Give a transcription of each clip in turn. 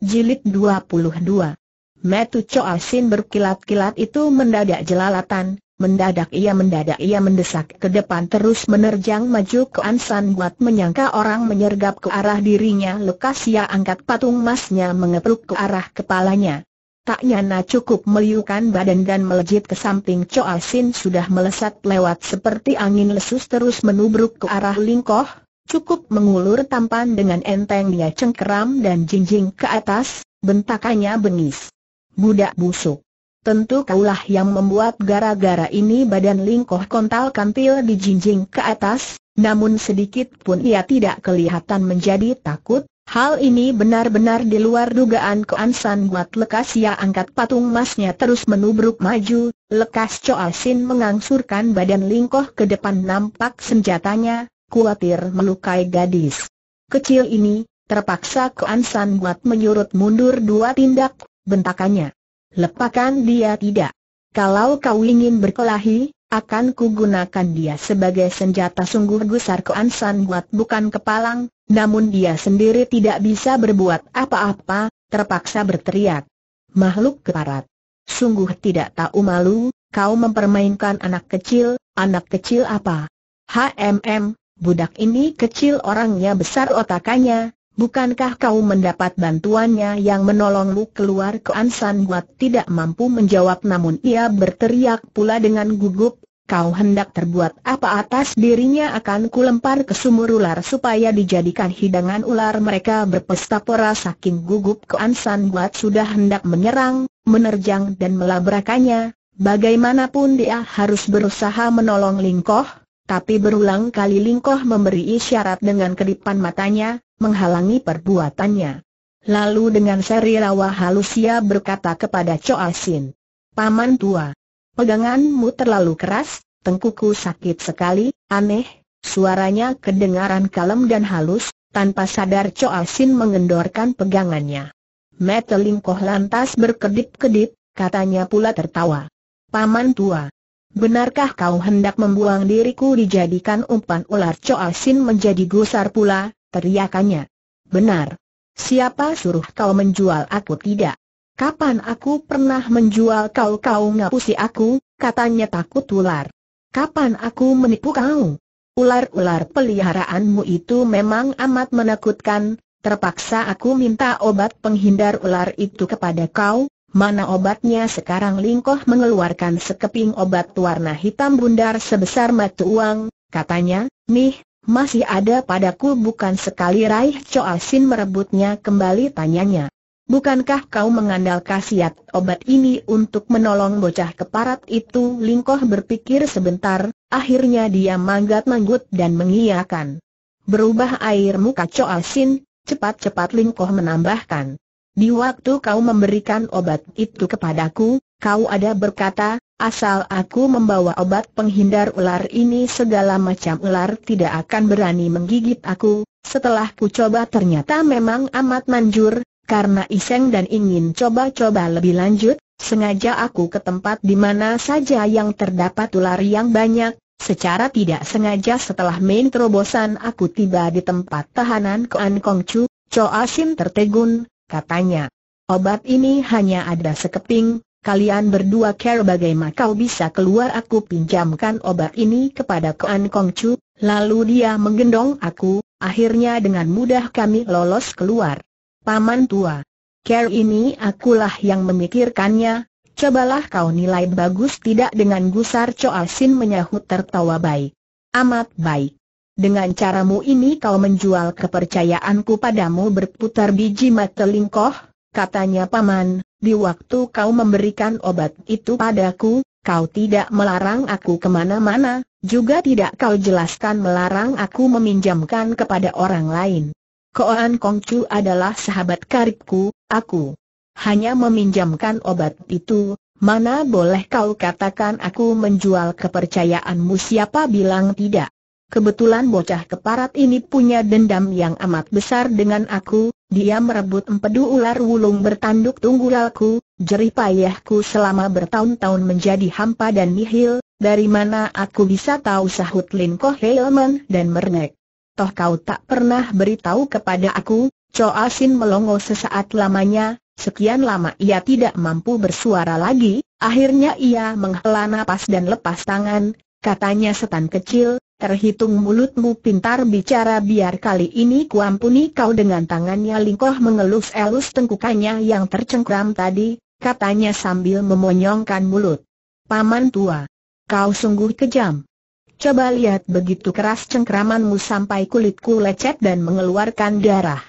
Jilid 22 Metu Sin berkilat-kilat itu mendadak jelalatan, mendadak ia mendadak ia mendesak ke depan terus menerjang maju ke Ansan buat menyangka orang menyergap ke arah dirinya lekas ia angkat patung emasnya mengepruk ke arah kepalanya. Tak nyana cukup meliukan badan dan melejit ke samping Sin sudah melesat lewat seperti angin lesus terus menubruk ke arah lingkoh, Cukup mengulur tampan dengan enteng dia cengkeram dan jinjing ke atas, bentakannya bengis. Budak busuk. Tentu kaulah yang membuat gara-gara ini badan lingkoh kontal kantil dijinjing ke atas, namun sedikit pun ia tidak kelihatan menjadi takut, hal ini benar-benar di luar dugaan keansan buat lekas ia angkat patung emasnya terus menubruk maju, lekas Coasin mengangsurkan badan lingkoh ke depan nampak senjatanya, Kuatir melukai gadis kecil ini, terpaksa Kuan buat menyurut mundur dua tindak, bentakannya. Lepakan dia tidak. Kalau kau ingin berkelahi, akan kugunakan dia sebagai senjata sungguh gusar Kuan buat bukan kepalang, namun dia sendiri tidak bisa berbuat apa-apa, terpaksa berteriak. Makhluk keparat. Sungguh tidak tahu malu, kau mempermainkan anak kecil, anak kecil apa? HMM, budak ini kecil orangnya besar otakannya, bukankah kau mendapat bantuannya yang menolongmu keluar ke Ansan Buat tidak mampu menjawab namun ia berteriak pula dengan gugup, kau hendak terbuat apa atas dirinya akan kulempar ke sumur ular supaya dijadikan hidangan ular mereka berpesta pora saking gugup ke Ansan Buat sudah hendak menyerang, menerjang dan melabrakannya, bagaimanapun dia harus berusaha menolong Lingkoh, tapi berulang kali Lingkoh memberi isyarat dengan kedipan matanya, menghalangi perbuatannya. Lalu dengan seri rawa halus ia berkata kepada Choa Sin. Paman tua, peganganmu terlalu keras, tengkuku sakit sekali, aneh, suaranya kedengaran kalem dan halus, tanpa sadar Choa Sin mengendorkan pegangannya. Mata Lingkoh lantas berkedip-kedip, katanya pula tertawa. Paman tua, Benarkah kau hendak membuang diriku dijadikan umpan ular Choa Sin menjadi gusar pula, teriakannya. Benar. Siapa suruh kau menjual aku tidak? Kapan aku pernah menjual kau kau ngapusi aku, katanya takut ular. Kapan aku menipu kau? Ular-ular peliharaanmu itu memang amat menakutkan, terpaksa aku minta obat penghindar ular itu kepada kau, Mana obatnya sekarang Lingkoh mengeluarkan sekeping obat warna hitam bundar sebesar mata uang, katanya, Nih, masih ada padaku bukan sekali Raih Choa Sin merebutnya kembali tanyanya. Bukankah kau mengandal khasiat obat ini untuk menolong bocah keparat itu? Lingkoh berpikir sebentar, akhirnya dia manggat manggut dan mengiyakan. Berubah air muka Choa Sin, cepat-cepat Lingkoh menambahkan. Di waktu kau memberikan obat itu kepadaku, kau ada berkata, asal aku membawa obat penghindar ular ini segala macam ular tidak akan berani menggigit aku, setelah ku coba ternyata memang amat manjur, karena iseng dan ingin coba-coba lebih lanjut, sengaja aku ke tempat di mana saja yang terdapat ular yang banyak, Secara tidak sengaja setelah main terobosan aku tiba di tempat tahanan Koan Kongcu, Choa Sin tertegun, katanya. Obat ini hanya ada sekeping, kalian berdua care bagaimana kau bisa keluar aku pinjamkan obat ini kepada Kong Chu. lalu dia menggendong aku, akhirnya dengan mudah kami lolos keluar. Paman tua, care ini akulah yang memikirkannya, cobalah kau nilai bagus tidak dengan gusar Choa Sin menyahut tertawa baik. Amat baik. Dengan caramu ini kau menjual kepercayaanku padamu berputar biji mata lingkoh, katanya paman, di waktu kau memberikan obat itu padaku, kau tidak melarang aku kemana-mana, juga tidak kau jelaskan melarang aku meminjamkan kepada orang lain. Koan Kongcu adalah sahabat karibku, aku hanya meminjamkan obat itu, mana boleh kau katakan aku menjual kepercayaanmu siapa bilang tidak. Kebetulan bocah keparat ini punya dendam yang amat besar dengan aku, dia merebut empedu ular wulung bertanduk tunggulalku, jerih payahku selama bertahun-tahun menjadi hampa dan nihil, dari mana aku bisa tahu sahut Lin Ko Heilman dan merengek. Toh kau tak pernah beritahu kepada aku, Choa Sin melongo sesaat lamanya, sekian lama ia tidak mampu bersuara lagi, akhirnya ia menghela nafas dan lepas tangan, katanya setan kecil, Terhitung mulutmu pintar bicara biar kali ini kuampuni kau dengan tangannya Lingkoh mengelus-elus tengkukannya yang tercengkram tadi, katanya sambil memonyongkan mulut. Paman tua, kau sungguh kejam. Coba lihat begitu keras cengkramanmu sampai kulitku lecet dan mengeluarkan darah.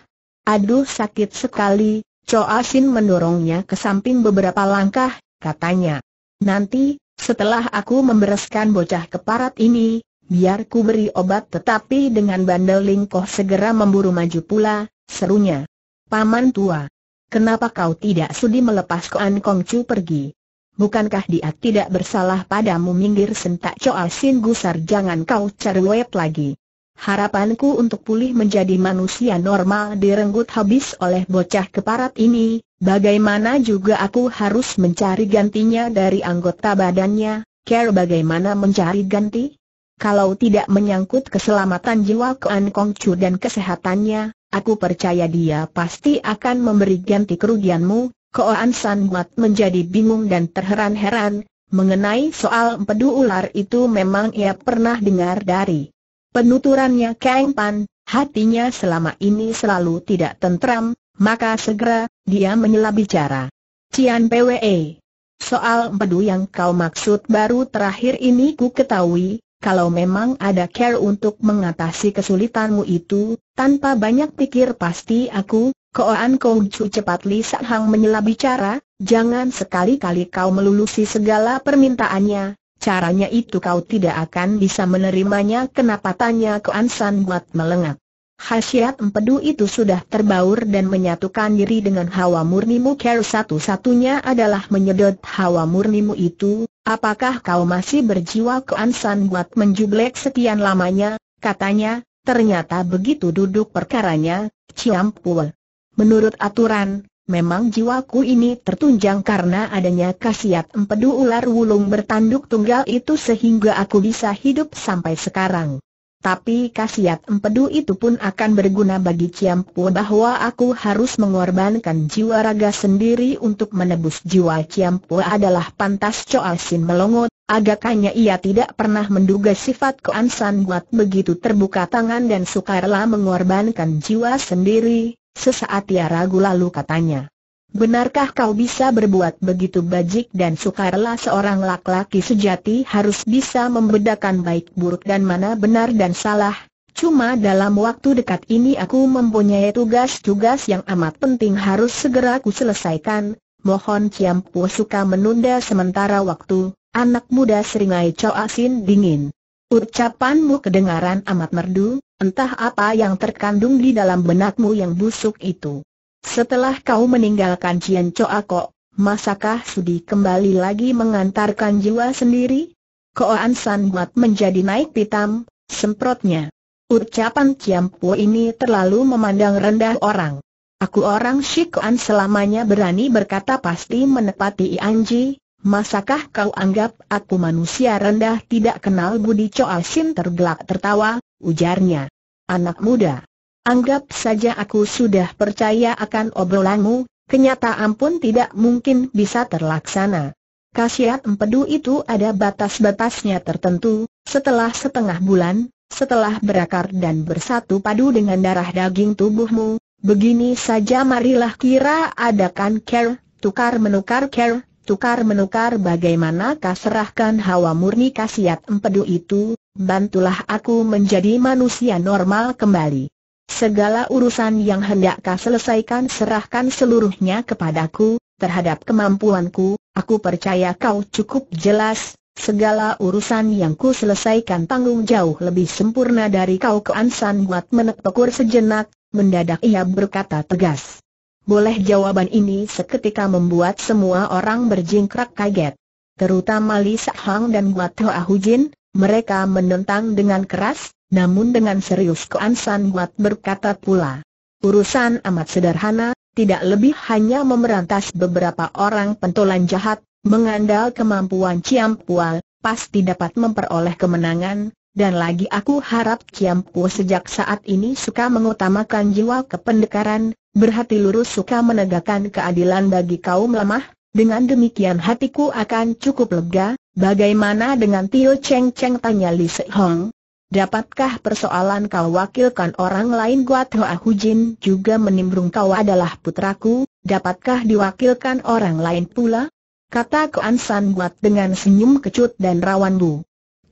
Aduh sakit sekali, Coasin Sin mendorongnya ke samping beberapa langkah, katanya. Nanti, setelah aku membereskan bocah keparat ini, biar ku beri obat tetapi dengan bandel lingkoh segera memburu maju pula, serunya. Paman tua, kenapa kau tidak sudi melepas Koan Kongcu pergi? Bukankah dia tidak bersalah padamu minggir sentak Choa Sin Gusar jangan kau cerewet lagi. Harapanku untuk pulih menjadi manusia normal direnggut habis oleh bocah keparat ini, bagaimana juga aku harus mencari gantinya dari anggota badannya, care bagaimana mencari ganti? Kalau tidak menyangkut keselamatan jiwa Kuan Kong Chu dan kesehatannya, aku percaya dia pasti akan memberi ganti kerugianmu. Kuan San Mat menjadi bingung dan terheran-heran, mengenai soal empedu ular itu memang ia pernah dengar dari penuturannya Kang Pan, hatinya selama ini selalu tidak tentram, maka segera, dia menyela bicara. Cian PWE. Soal empedu yang kau maksud baru terakhir ini ku ketahui, kalau memang ada care untuk mengatasi kesulitanmu itu, tanpa banyak pikir pasti aku, Koan Kong Chu cepat Li Hang menyela bicara, jangan sekali-kali kau melulusi segala permintaannya, caranya itu kau tidak akan bisa menerimanya kenapa tanya Koan San buat melengak. Khasiat empedu itu sudah terbaur dan menyatukan diri dengan hawa murnimu Care satu-satunya adalah menyedot hawa murnimu itu, Apakah kau masih berjiwa keansan buat menjublek sekian lamanya? Katanya, ternyata begitu duduk perkaranya, Ciampul. Menurut aturan, memang jiwaku ini tertunjang karena adanya khasiat empedu ular wulung bertanduk tunggal itu sehingga aku bisa hidup sampai sekarang tapi kasihat empedu itu pun akan berguna bagi Ciampu bahwa aku harus mengorbankan jiwa raga sendiri untuk menebus jiwa Ciampu adalah pantas Choa Sin melongo. Agaknya ia tidak pernah menduga sifat San buat begitu terbuka tangan dan sukarela mengorbankan jiwa sendiri. Sesaat ia ragu lalu katanya, Benarkah kau bisa berbuat begitu bajik dan sukarlah seorang laki-laki sejati harus bisa membedakan baik buruk dan mana benar dan salah? Cuma dalam waktu dekat ini aku mempunyai tugas-tugas yang amat penting harus segera ku selesaikan. Mohon Ciampu suka menunda sementara waktu, anak muda seringai coasin dingin. Ucapanmu kedengaran amat merdu, entah apa yang terkandung di dalam benakmu yang busuk itu. Setelah kau meninggalkan Cian Coa Kok, masakah sudi kembali lagi mengantarkan jiwa sendiri? Koan San Buat menjadi naik pitam, semprotnya. Ucapan Ciam Po ini terlalu memandang rendah orang. Aku orang an selamanya berani berkata pasti menepati Anji, masakah kau anggap aku manusia rendah tidak kenal budi Coa Sin tergelak tertawa, ujarnya. Anak muda. Anggap saja aku sudah percaya akan obrolanmu, kenyataan pun tidak mungkin bisa terlaksana. Kasiat empedu itu ada batas-batasnya tertentu, setelah setengah bulan, setelah berakar dan bersatu padu dengan darah daging tubuhmu, begini saja marilah kira adakan care, tukar menukar care, tukar menukar bagaimana serahkan hawa murni kasiat empedu itu, bantulah aku menjadi manusia normal kembali. Segala urusan yang hendak kau selesaikan serahkan seluruhnya kepadaku, terhadap kemampuanku, aku percaya kau cukup jelas, segala urusan yang ku selesaikan tanggung jauh lebih sempurna dari kau ke Ansan buat menekpekur sejenak, mendadak ia berkata tegas. Boleh jawaban ini seketika membuat semua orang berjingkrak kaget. Terutama Li Hang dan Guat Hoa Hujin, mereka menentang dengan keras, namun dengan serius Koan San Huat berkata pula, urusan amat sederhana, tidak lebih hanya memerantas beberapa orang pentolan jahat, mengandal kemampuan Ciam Pual, pasti dapat memperoleh kemenangan, dan lagi aku harap Pual sejak saat ini suka mengutamakan jiwa kependekaran, berhati lurus suka menegakkan keadilan bagi kaum lemah, dengan demikian hatiku akan cukup lega, bagaimana dengan Tio Cheng Cheng tanya Li Se Hong? Dapatkah persoalan kau wakilkan orang lain Guat Hoa Hujin juga menimbrung kau adalah putraku, dapatkah diwakilkan orang lain pula? Kata Ke San Guat dengan senyum kecut dan rawan bu.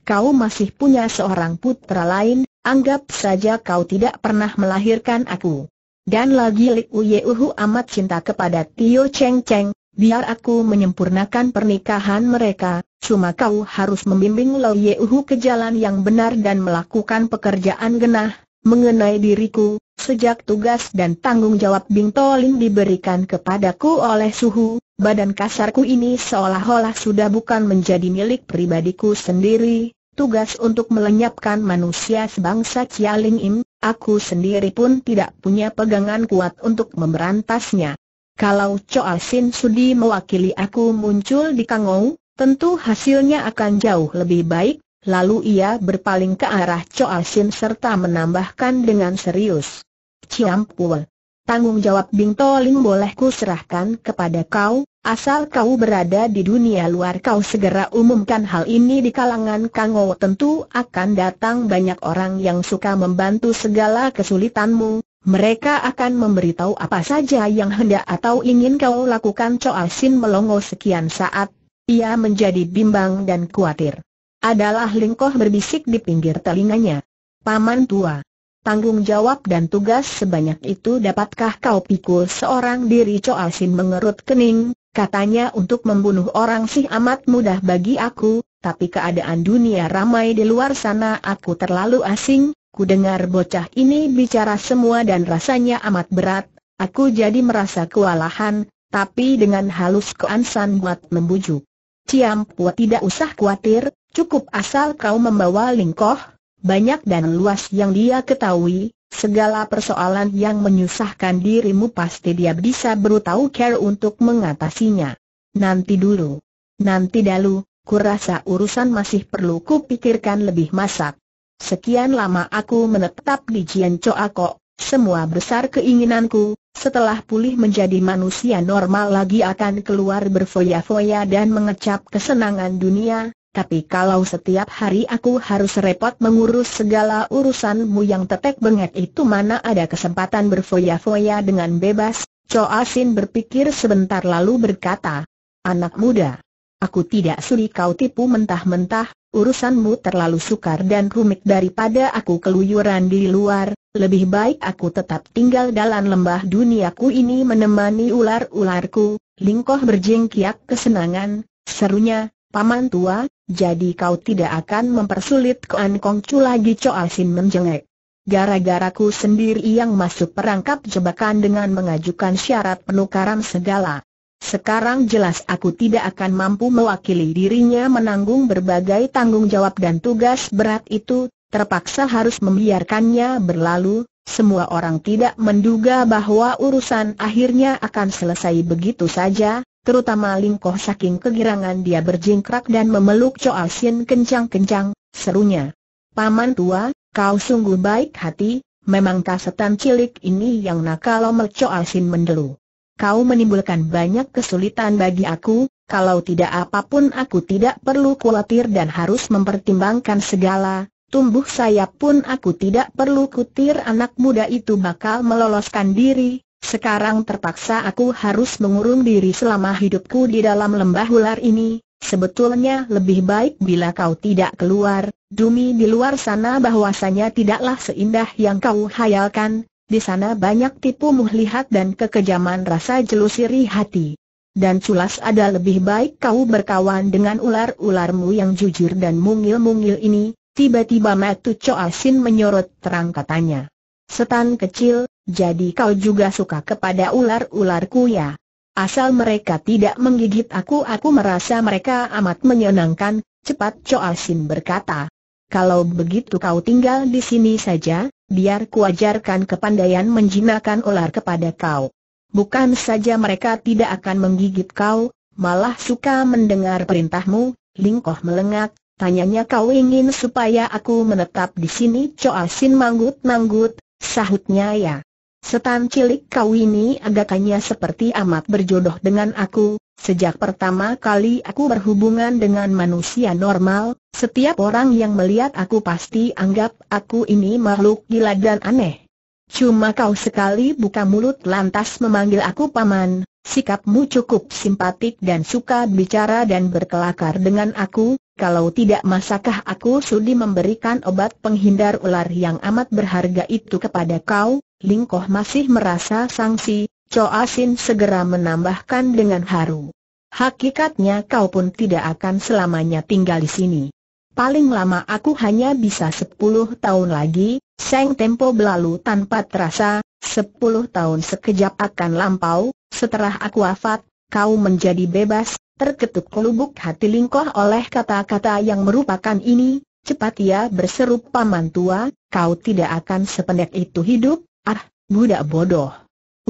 Kau masih punya seorang putra lain, anggap saja kau tidak pernah melahirkan aku. Dan lagi Li Uhu amat cinta kepada Tio Cheng Cheng, biar aku menyempurnakan pernikahan mereka, Cuma kau harus membimbing Lo Yehu ke jalan yang benar dan melakukan pekerjaan genah, mengenai diriku, sejak tugas dan tanggung jawab Tolin diberikan kepadaku oleh suhu, badan kasarku ini seolah-olah sudah bukan menjadi milik pribadiku sendiri, tugas untuk melenyapkan manusia sebangsa Cialing Im, aku sendiri pun tidak punya pegangan kuat untuk memberantasnya. Kalau Choa Sin Sudi mewakili aku muncul di Kangou, tentu hasilnya akan jauh lebih baik, lalu ia berpaling ke arah Choa Sin serta menambahkan dengan serius. Ciam Pul. Tanggung jawab Bing Toling boleh ku serahkan kepada kau, asal kau berada di dunia luar kau segera umumkan hal ini di kalangan Kang tentu akan datang banyak orang yang suka membantu segala kesulitanmu, mereka akan memberitahu apa saja yang hendak atau ingin kau lakukan Choa Sin melongo sekian saat, ia menjadi bimbang dan khawatir. Adalah Lingkoh berbisik di pinggir telinganya. Paman tua, tanggung jawab dan tugas sebanyak itu dapatkah kau pikul seorang diri Choa Sin mengerut kening, katanya untuk membunuh orang sih amat mudah bagi aku, tapi keadaan dunia ramai di luar sana aku terlalu asing, ku dengar bocah ini bicara semua dan rasanya amat berat, aku jadi merasa kewalahan, tapi dengan halus keansan buat membujuk. Ciam Pua tidak usah khawatir, cukup asal kau membawa lingkoh, banyak dan luas yang dia ketahui, segala persoalan yang menyusahkan dirimu pasti dia bisa berutau care untuk mengatasinya. Nanti dulu. Nanti dulu, kurasa urusan masih perlu kupikirkan lebih masak. Sekian lama aku menetap di Jian Choa Kok, semua besar keinginanku, setelah pulih menjadi manusia normal lagi akan keluar berfoya-foya dan mengecap kesenangan dunia, tapi kalau setiap hari aku harus repot mengurus segala urusanmu yang tetek benget itu mana ada kesempatan berfoya-foya dengan bebas, Choa Sin berpikir sebentar lalu berkata, Anak muda, aku tidak sudi kau tipu mentah-mentah, urusanmu terlalu sukar dan rumit daripada aku keluyuran di luar, lebih baik aku tetap tinggal dalam lembah duniaku ini menemani ular-ularku, Lingkoh berjengkiak kesenangan, serunya, Paman tua, jadi kau tidak akan mempersulit Koan Kongcu lagi Coal Sin menjengek. gara ku sendiri yang masuk perangkap jebakan dengan mengajukan syarat penukaran segala. Sekarang jelas aku tidak akan mampu mewakili dirinya menanggung berbagai tanggung jawab dan tugas berat itu, terpaksa harus membiarkannya berlalu, semua orang tidak menduga bahwa urusan akhirnya akan selesai begitu saja, terutama Lingkoh saking kegirangan dia berjingkrak dan memeluk Choa Sin kencang-kencang, serunya. Paman tua, kau sungguh baik hati, memang kasetan cilik ini yang nakal omel Choa Sin mendelu. Kau menimbulkan banyak kesulitan bagi aku, kalau tidak apapun aku tidak perlu khawatir dan harus mempertimbangkan segala, tumbuh sayap pun aku tidak perlu kutir anak muda itu bakal meloloskan diri, sekarang terpaksa aku harus mengurung diri selama hidupku di dalam lembah ular ini, sebetulnya lebih baik bila kau tidak keluar, dumi di luar sana bahwasanya tidaklah seindah yang kau hayalkan, di sana banyak tipu muhlihat dan kekejaman rasa jelusiri hati. Dan culas ada lebih baik kau berkawan dengan ular-ularmu yang jujur dan mungil-mungil ini, Tiba-tiba Matu coasin menyorot terang katanya. Setan kecil, jadi kau juga suka kepada ular-ularku ya? Asal mereka tidak menggigit aku aku merasa mereka amat menyenangkan, cepat coasin berkata. Kalau begitu kau tinggal di sini saja, biar kuajarkan kepandaian menjinakkan ular kepada kau. Bukan saja mereka tidak akan menggigit kau, malah suka mendengar perintahmu, Lingkoh melengak, Tanyanya kau ingin supaya aku menetap di sini Choa Sin manggut-manggut, sahutnya ya. Setan cilik kau ini agakannya seperti amat berjodoh dengan aku, Sejak pertama kali aku berhubungan dengan manusia normal, setiap orang yang melihat aku pasti anggap aku ini makhluk gila dan aneh. Cuma kau sekali buka mulut lantas memanggil aku paman, sikapmu cukup simpatik dan suka bicara dan berkelakar dengan aku, kalau tidak masakah aku sudi memberikan obat penghindar ular yang amat berharga itu kepada kau? Lingkoh masih merasa sangsi, Choa Sin segera menambahkan dengan haru. Hakikatnya kau pun tidak akan selamanya tinggal di sini. Paling lama aku hanya bisa 10 tahun lagi, Seng tempo berlalu tanpa terasa, sepuluh tahun sekejap akan lampau, setelah aku wafat, kau menjadi bebas, terketuk kelubuk hati lingkoh oleh kata-kata yang merupakan ini, cepat ia berseru paman tua, kau tidak akan sependek itu hidup, ah, budak bodoh.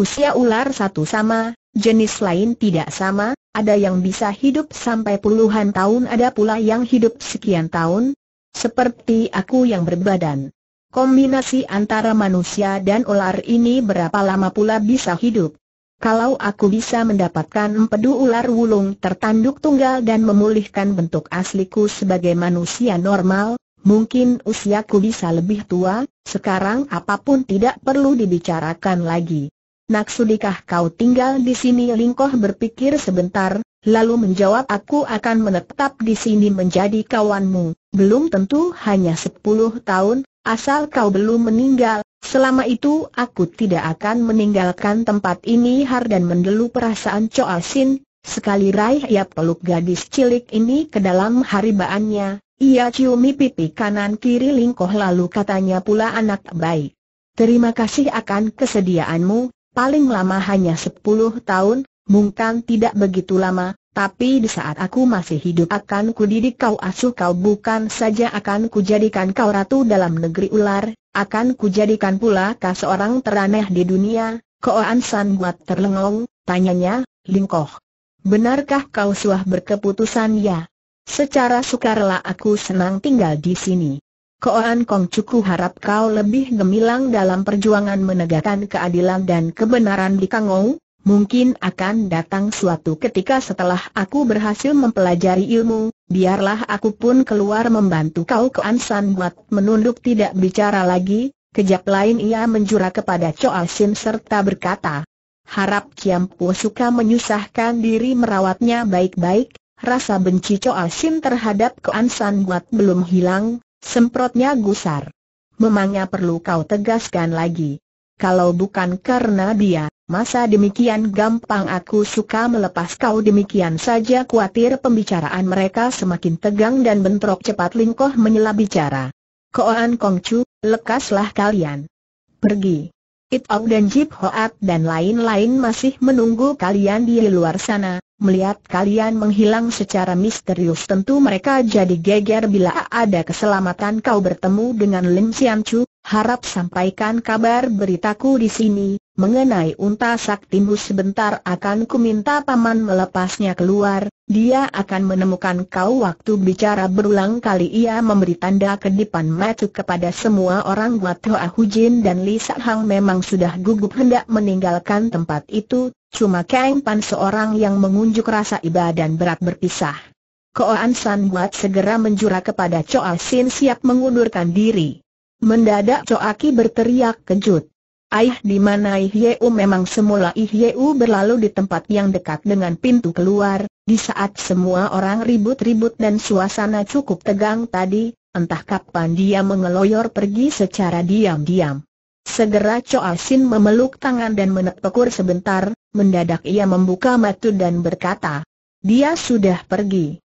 Usia ular satu sama, jenis lain tidak sama, ada yang bisa hidup sampai puluhan tahun ada pula yang hidup sekian tahun, seperti aku yang berbadan Kombinasi antara manusia dan ular ini berapa lama pula bisa hidup? Kalau aku bisa mendapatkan empedu ular wulung tertanduk tunggal dan memulihkan bentuk asliku sebagai manusia normal, mungkin usiaku bisa lebih tua, sekarang apapun tidak perlu dibicarakan lagi. Naksudikah kau tinggal di sini? Lingkoh berpikir sebentar, lalu menjawab aku akan menetap di sini menjadi kawanmu, belum tentu hanya 10 tahun, Asal kau belum meninggal, selama itu aku tidak akan meninggalkan tempat ini Har dan mendelu perasaan Choa Sin, sekali raih ia peluk gadis cilik ini ke dalam haribaannya, ia ciumi pipi kanan kiri lingkoh lalu katanya pula anak baik. Terima kasih akan kesediaanmu, paling lama hanya 10 tahun, mungkin tidak begitu lama, tapi di saat aku masih hidup akan ku didik kau asuh kau bukan saja akan ku jadikan kau ratu dalam negeri ular, akan ku jadikan pula kau seorang teraneh di dunia, koan san buat terlengong, tanyanya, Lingkoh. Benarkah kau suah berkeputusan ya? Secara sukarela aku senang tinggal di sini. An Kong Cuku harap kau lebih gemilang dalam perjuangan menegakkan keadilan dan kebenaran di Kangou, Mungkin akan datang suatu ketika setelah aku berhasil mempelajari ilmu, biarlah aku pun keluar membantu kau ke Ansan buat menunduk tidak bicara lagi, kejap lain ia menjura kepada Choa Sin serta berkata, Harap Kiam Po suka menyusahkan diri merawatnya baik-baik, rasa benci Choa Sin terhadap ke Ansan buat belum hilang, semprotnya gusar. Memangnya perlu kau tegaskan lagi. Kalau bukan karena dia, masa demikian gampang aku suka melepas kau demikian saja khawatir pembicaraan mereka semakin tegang dan bentrok cepat lingkoh menyela bicara. Koan Kongcu, lekaslah kalian. Pergi. Itau dan Jip Hoat dan lain-lain masih menunggu kalian di luar sana, melihat kalian menghilang secara misterius tentu mereka jadi geger bila ada keselamatan kau bertemu dengan Lim Sian Chu, Harap sampaikan kabar beritaku di sini, mengenai unta saktimu sebentar akan kuminta paman melepasnya keluar, dia akan menemukan kau waktu bicara berulang kali ia memberi tanda kedipan matu kepada semua orang buat Hoa Hujin dan Li Hang memang sudah gugup hendak meninggalkan tempat itu, cuma Kang Pan seorang yang mengunjuk rasa iba dan berat berpisah. Koan San Buat segera menjura kepada Choa Sin siap mengundurkan diri. Mendadak Coaki berteriak kejut. Aih di mana Ihyeu memang semula Ihyeu berlalu di tempat yang dekat dengan pintu keluar, di saat semua orang ribut-ribut dan suasana cukup tegang tadi, entah kapan dia mengeloyor pergi secara diam-diam. Segera Coasin memeluk tangan dan menepukur sebentar, mendadak ia membuka mata dan berkata, dia sudah pergi.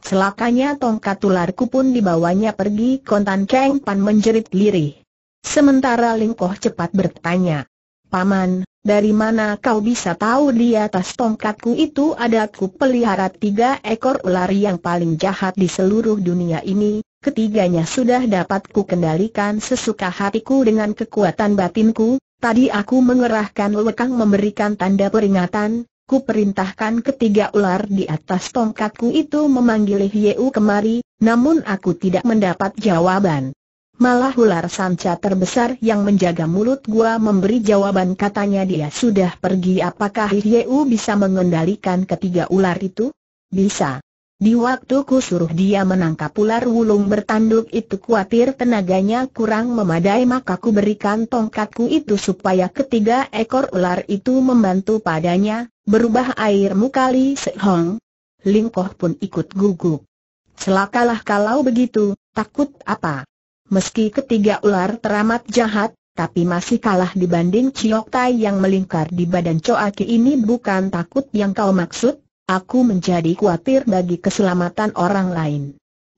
Celakanya tongkat ularku pun dibawanya pergi kontan Cheng Pan menjerit lirih. Sementara Lingkoh cepat bertanya. Paman, dari mana kau bisa tahu di atas tongkatku itu ada ku pelihara tiga ekor ular yang paling jahat di seluruh dunia ini, ketiganya sudah dapat ku kendalikan sesuka hatiku dengan kekuatan batinku, tadi aku mengerahkan lekang memberikan tanda peringatan, Aku perintahkan ketiga ular di atas tongkatku itu memanggil Hieu kemari, namun aku tidak mendapat jawaban. Malah ular sanca terbesar yang menjaga mulut gua memberi jawaban katanya dia sudah pergi apakah Hieu bisa mengendalikan ketiga ular itu? Bisa. Di waktu ku suruh dia menangkap ular wulung bertanduk itu kuatir tenaganya kurang memadai maka ku berikan tongkatku itu supaya ketiga ekor ular itu membantu padanya, berubah air mukali sehong. Lingkoh pun ikut gugup. Selakalah kalau begitu, takut apa? Meski ketiga ular teramat jahat, tapi masih kalah dibanding Ciok Tai yang melingkar di badan Coaki ini bukan takut yang kau maksud, Aku menjadi khawatir bagi keselamatan orang lain.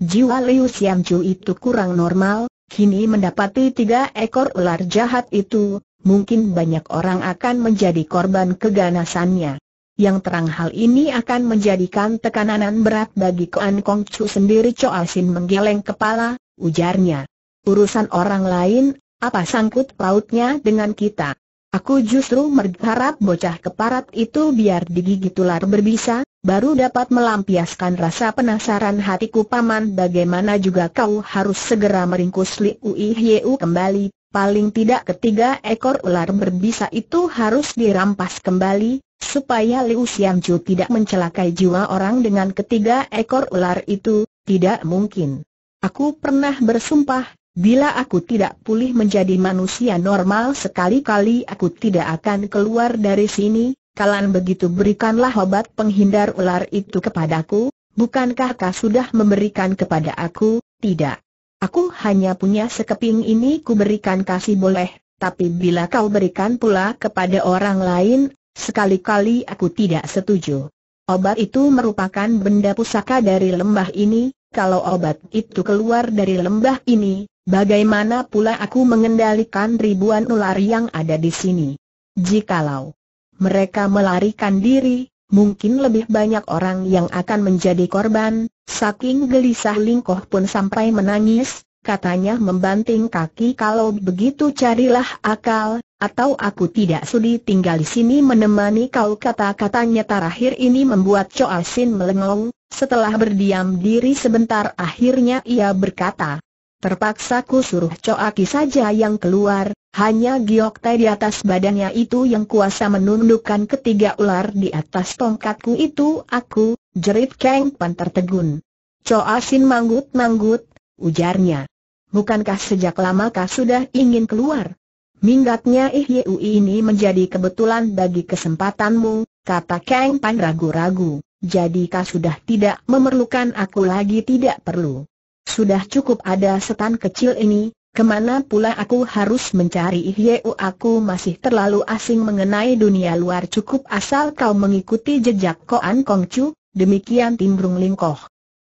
Jiwa Liu Xiangju itu kurang normal, kini mendapati tiga ekor ular jahat itu, mungkin banyak orang akan menjadi korban keganasannya. Yang terang hal ini akan menjadikan tekananan berat bagi Kuan Kong Chu sendiri Choa Sin menggeleng kepala, ujarnya. Urusan orang lain, apa sangkut pautnya dengan kita? Aku justru berharap bocah keparat itu biar digigit ular berbisa, baru dapat melampiaskan rasa penasaran hatiku paman bagaimana juga kau harus segera meringkus Liu Yiu kembali, paling tidak ketiga ekor ular berbisa itu harus dirampas kembali, supaya Liu Xiangju tidak mencelakai jiwa orang dengan ketiga ekor ular itu, tidak mungkin. Aku pernah bersumpah, Bila aku tidak pulih menjadi manusia normal sekali-kali aku tidak akan keluar dari sini, kalian begitu berikanlah obat penghindar ular itu kepadaku, bukankah kau sudah memberikan kepada aku, tidak. Aku hanya punya sekeping ini ku berikan kasih boleh, tapi bila kau berikan pula kepada orang lain, sekali-kali aku tidak setuju. Obat itu merupakan benda pusaka dari lembah ini, kalau obat itu keluar dari lembah ini, Bagaimana pula aku mengendalikan ribuan ular yang ada di sini? Jikalau mereka melarikan diri, mungkin lebih banyak orang yang akan menjadi korban. Saking gelisah Lingkoh pun sampai menangis, katanya membanting kaki kalau begitu carilah akal, atau aku tidak sudi tinggal di sini menemani kau kata-katanya terakhir ini membuat Choa Sin melengong, setelah berdiam diri sebentar akhirnya ia berkata, Terpaksa ku suruh Coaki saja yang keluar, hanya giok teh di atas badannya itu yang kuasa menundukkan ketiga ular di atas tongkatku itu aku, jerit keng Pan tertegun. Coasin manggut-manggut, ujarnya. Bukankah sejak lama kah sudah ingin keluar? Minggatnya yu ini menjadi kebetulan bagi kesempatanmu, kata keng Pan ragu-ragu, jadi kau sudah tidak memerlukan aku lagi tidak perlu. Sudah cukup ada setan kecil ini, Kemana pula aku harus mencari Ihyeu? aku masih terlalu asing mengenai dunia luar cukup asal kau mengikuti jejak Koan Chu, demikian Timbrung Lingkoh.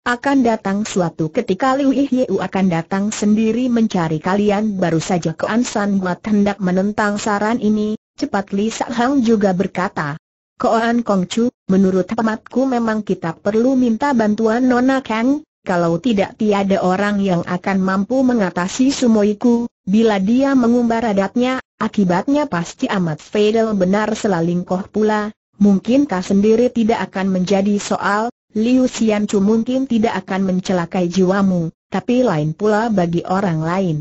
Akan datang suatu ketika Liu Ihyeu akan datang sendiri mencari kalian baru saja Koan San buat hendak menentang saran ini, cepat Li Hang juga berkata. Koan Chu, menurut pamatku memang kita perlu minta bantuan Nona Kang, kalau tidak tiada orang yang akan mampu mengatasi Sumoiku, bila dia mengumbar adatnya, akibatnya pasti amat fatal benar selalingkoh pula, mungkinkah sendiri tidak akan menjadi soal, Liu Xianchu mungkin tidak akan mencelakai jiwamu, tapi lain pula bagi orang lain.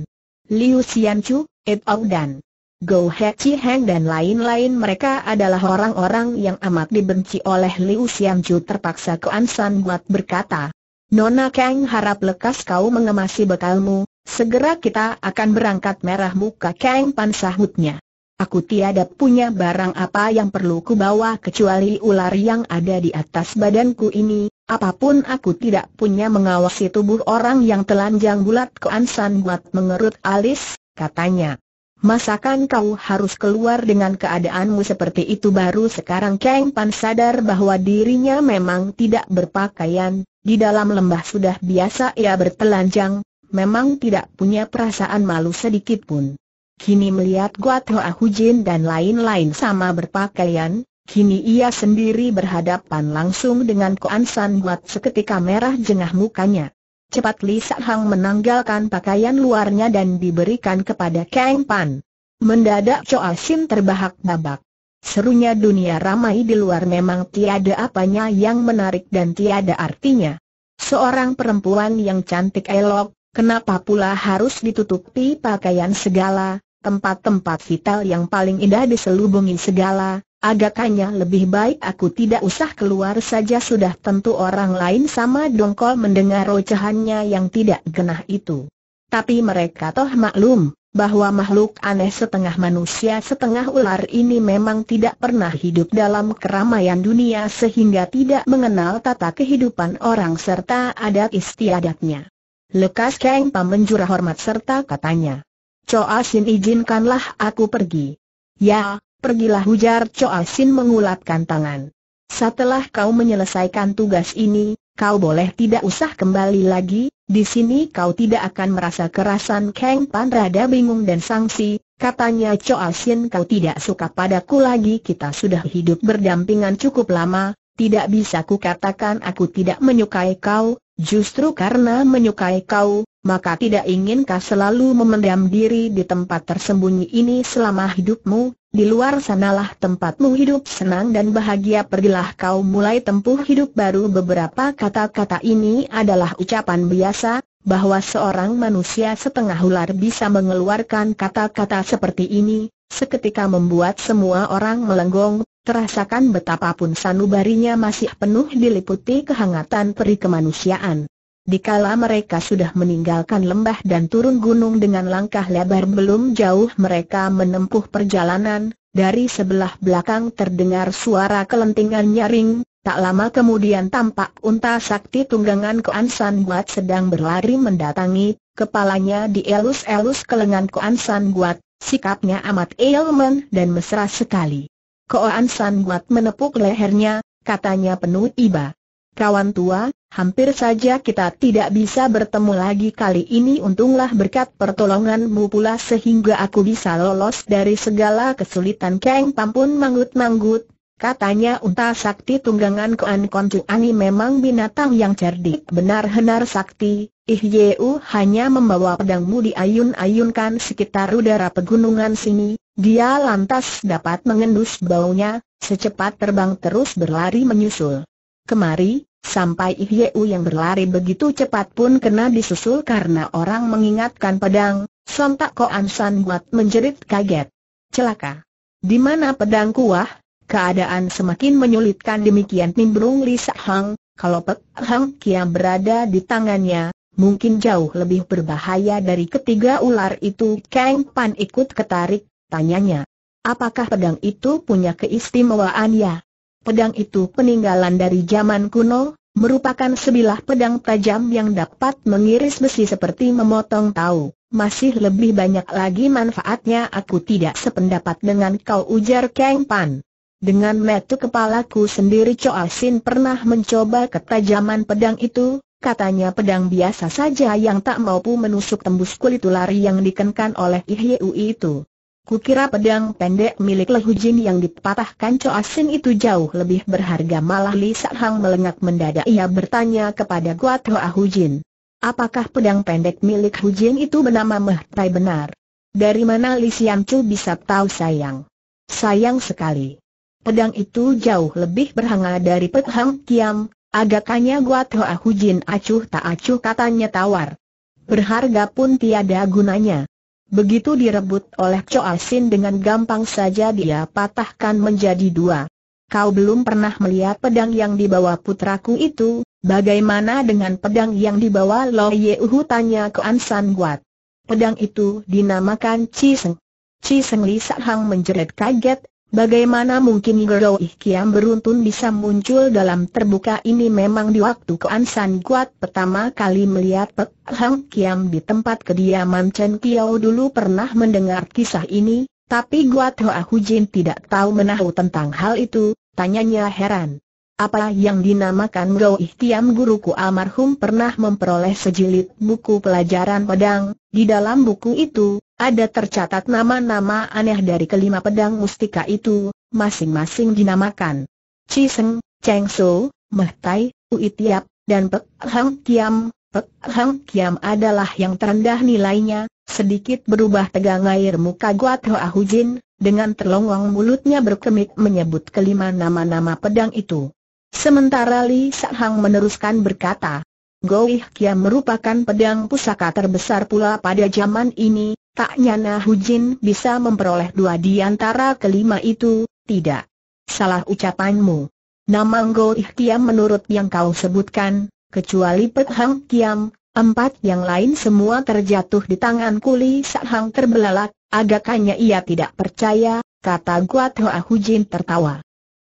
Liu Xianchu, Ed All dan Go He Chi Heng dan lain-lain mereka adalah orang-orang yang amat dibenci oleh Liu Xianchu terpaksa Keansan buat berkata, Nona Kang harap lekas kau mengemasi bekalmu, segera kita akan berangkat merah muka Kang Pan sahutnya. Aku tiada punya barang apa yang perlu kubawa kecuali ular yang ada di atas badanku ini, apapun aku tidak punya mengawasi tubuh orang yang telanjang bulat keansan buat mengerut alis, katanya. Masakan kau harus keluar dengan keadaanmu seperti itu baru sekarang Kang Pan sadar bahwa dirinya memang tidak berpakaian, di dalam lembah sudah biasa ia bertelanjang, memang tidak punya perasaan malu sedikit pun. Kini melihat Guat Hoa Hujin dan lain-lain sama berpakaian, kini ia sendiri berhadapan langsung dengan Koan San Guat seketika merah jengah mukanya. Cepat Li Hang menanggalkan pakaian luarnya dan diberikan kepada Kang Pan. Mendadak Choa Sim terbahak nabak. Serunya dunia ramai di luar memang tiada apanya yang menarik dan tiada artinya. Seorang perempuan yang cantik elok, kenapa pula harus ditutupi pakaian segala, tempat-tempat vital yang paling indah diselubungi segala, Agaknya lebih baik aku tidak usah keluar saja sudah tentu orang lain sama dongkol mendengar ocehannya yang tidak genah itu. Tapi mereka toh maklum, bahwa makhluk aneh setengah manusia setengah ular ini memang tidak pernah hidup dalam keramaian dunia sehingga tidak mengenal tata kehidupan orang serta adat istiadatnya. Lekas Kang menjurah hormat serta katanya, Choa Sin izinkanlah aku pergi. Ya, Pergilah hujar Choa Sin mengulatkan tangan. Setelah kau menyelesaikan tugas ini, kau boleh tidak usah kembali lagi, di sini kau tidak akan merasa kerasan Kang Pan rada bingung dan sangsi, katanya Choa Sin kau tidak suka padaku lagi kita sudah hidup berdampingan cukup lama, tidak bisa kukatakan aku tidak menyukai kau, justru karena menyukai kau, maka tidak inginkah selalu memendam diri di tempat tersembunyi ini selama hidupmu, di luar sanalah tempatmu hidup senang dan bahagia pergilah kau mulai tempuh hidup baru beberapa kata-kata ini adalah ucapan biasa, bahwa seorang manusia setengah ular bisa mengeluarkan kata-kata seperti ini, seketika membuat semua orang melenggong, terasakan betapapun sanubarinya masih penuh diliputi kehangatan peri kemanusiaan. Dikala mereka sudah meninggalkan lembah dan turun gunung dengan langkah lebar belum jauh mereka menempuh perjalanan, dari sebelah belakang terdengar suara kelentingan nyaring, tak lama kemudian tampak unta sakti tunggangan Koan San Guat sedang berlari mendatangi, kepalanya dielus-elus ke lengan Koan San Guat, sikapnya amat ilmen dan mesra sekali. Koan San Guat menepuk lehernya, katanya penuh iba. Kawan tua, Hampir saja kita tidak bisa bertemu lagi kali ini untunglah berkat pertolonganmu pula sehingga aku bisa lolos dari segala kesulitan Kang Pampun manggut-manggut, katanya unta sakti tunggangan Kuan ani memang binatang yang cerdik benar-benar sakti, Ih Yeu hanya membawa pedangmu diayun-ayunkan sekitar udara pegunungan sini, dia lantas dapat mengendus baunya, secepat terbang terus berlari menyusul. Kemari, Sampai Ihyeu yang berlari begitu cepat pun kena disusul karena orang mengingatkan pedang, sontak Ko San buat menjerit kaget. Celaka! Di mana pedang kuah? Keadaan semakin menyulitkan demikian nimbrung Li Hang, kalau Pek Hang Kiam berada di tangannya, mungkin jauh lebih berbahaya dari ketiga ular itu. Kang Pan ikut ketarik, tanyanya. Apakah pedang itu punya keistimewaan ya? Pedang itu peninggalan dari zaman kuno, merupakan sebilah pedang tajam yang dapat mengiris besi seperti memotong tahu. Masih lebih banyak lagi manfaatnya aku tidak sependapat dengan kau ujar Kang Pan. Dengan metu kepalaku sendiri Choa Sin pernah mencoba ketajaman pedang itu, katanya pedang biasa saja yang tak mampu menusuk tembus kulit ular yang dikenakan oleh Ui itu. Kukira pedang pendek milik Lehu Jin yang dipatahkan Cho Asin itu jauh lebih berharga malah Li Hang melengak mendadak ia bertanya kepada Guat Hoa Hu Jin. Apakah pedang pendek milik Hu Jin itu bernama Meh Tai benar? Dari mana Li Sian Chu bisa tahu sayang? Sayang sekali. Pedang itu jauh lebih berharga dari Pek Hang Kiam, agakannya Guat Hoa Hu Jin acuh tak acuh katanya tawar. Berharga pun tiada gunanya. Begitu direbut oleh Choa Sin dengan gampang saja dia patahkan menjadi dua. Kau belum pernah melihat pedang yang dibawa putraku itu, bagaimana dengan pedang yang dibawa Lo Ye Uhu tanya ke Ansan Guat. Pedang itu dinamakan Chi Chi Seng Li Sa Hang menjerit kaget, Bagaimana mungkin Gero Kiam beruntun bisa muncul dalam terbuka ini memang di waktu Kuan San Guat pertama kali melihat Pek Hang Kiam di tempat kediaman Chen Kiao dulu pernah mendengar kisah ini, tapi Guat Hoa Hujin tidak tahu menahu tentang hal itu, tanyanya heran. Apa yang dinamakan Gau Ihtiam guruku almarhum pernah memperoleh sejilid buku pelajaran pedang. Di dalam buku itu, ada tercatat nama-nama aneh dari kelima pedang mustika itu, masing-masing dinamakan Ciseng, Cheng So, Meh Tai, dan Pek Hang Kiam. Pek Hang Kiam adalah yang terendah nilainya, sedikit berubah tegang air muka Guat Hoa Hujin, dengan terlongong mulutnya berkemik menyebut kelima nama-nama pedang itu. Sementara Li Sahang meneruskan berkata, Goih Kiam merupakan pedang pusaka terbesar pula pada zaman ini, tak nyana Jin bisa memperoleh dua di antara kelima itu, tidak. Salah ucapanmu. Nama Goih Kiam menurut yang kau sebutkan, kecuali Pek Hang Kiam, empat yang lain semua terjatuh di tangan kuli Sahang terbelalak, agakannya ia tidak percaya, kata Guat Hoa Jin tertawa.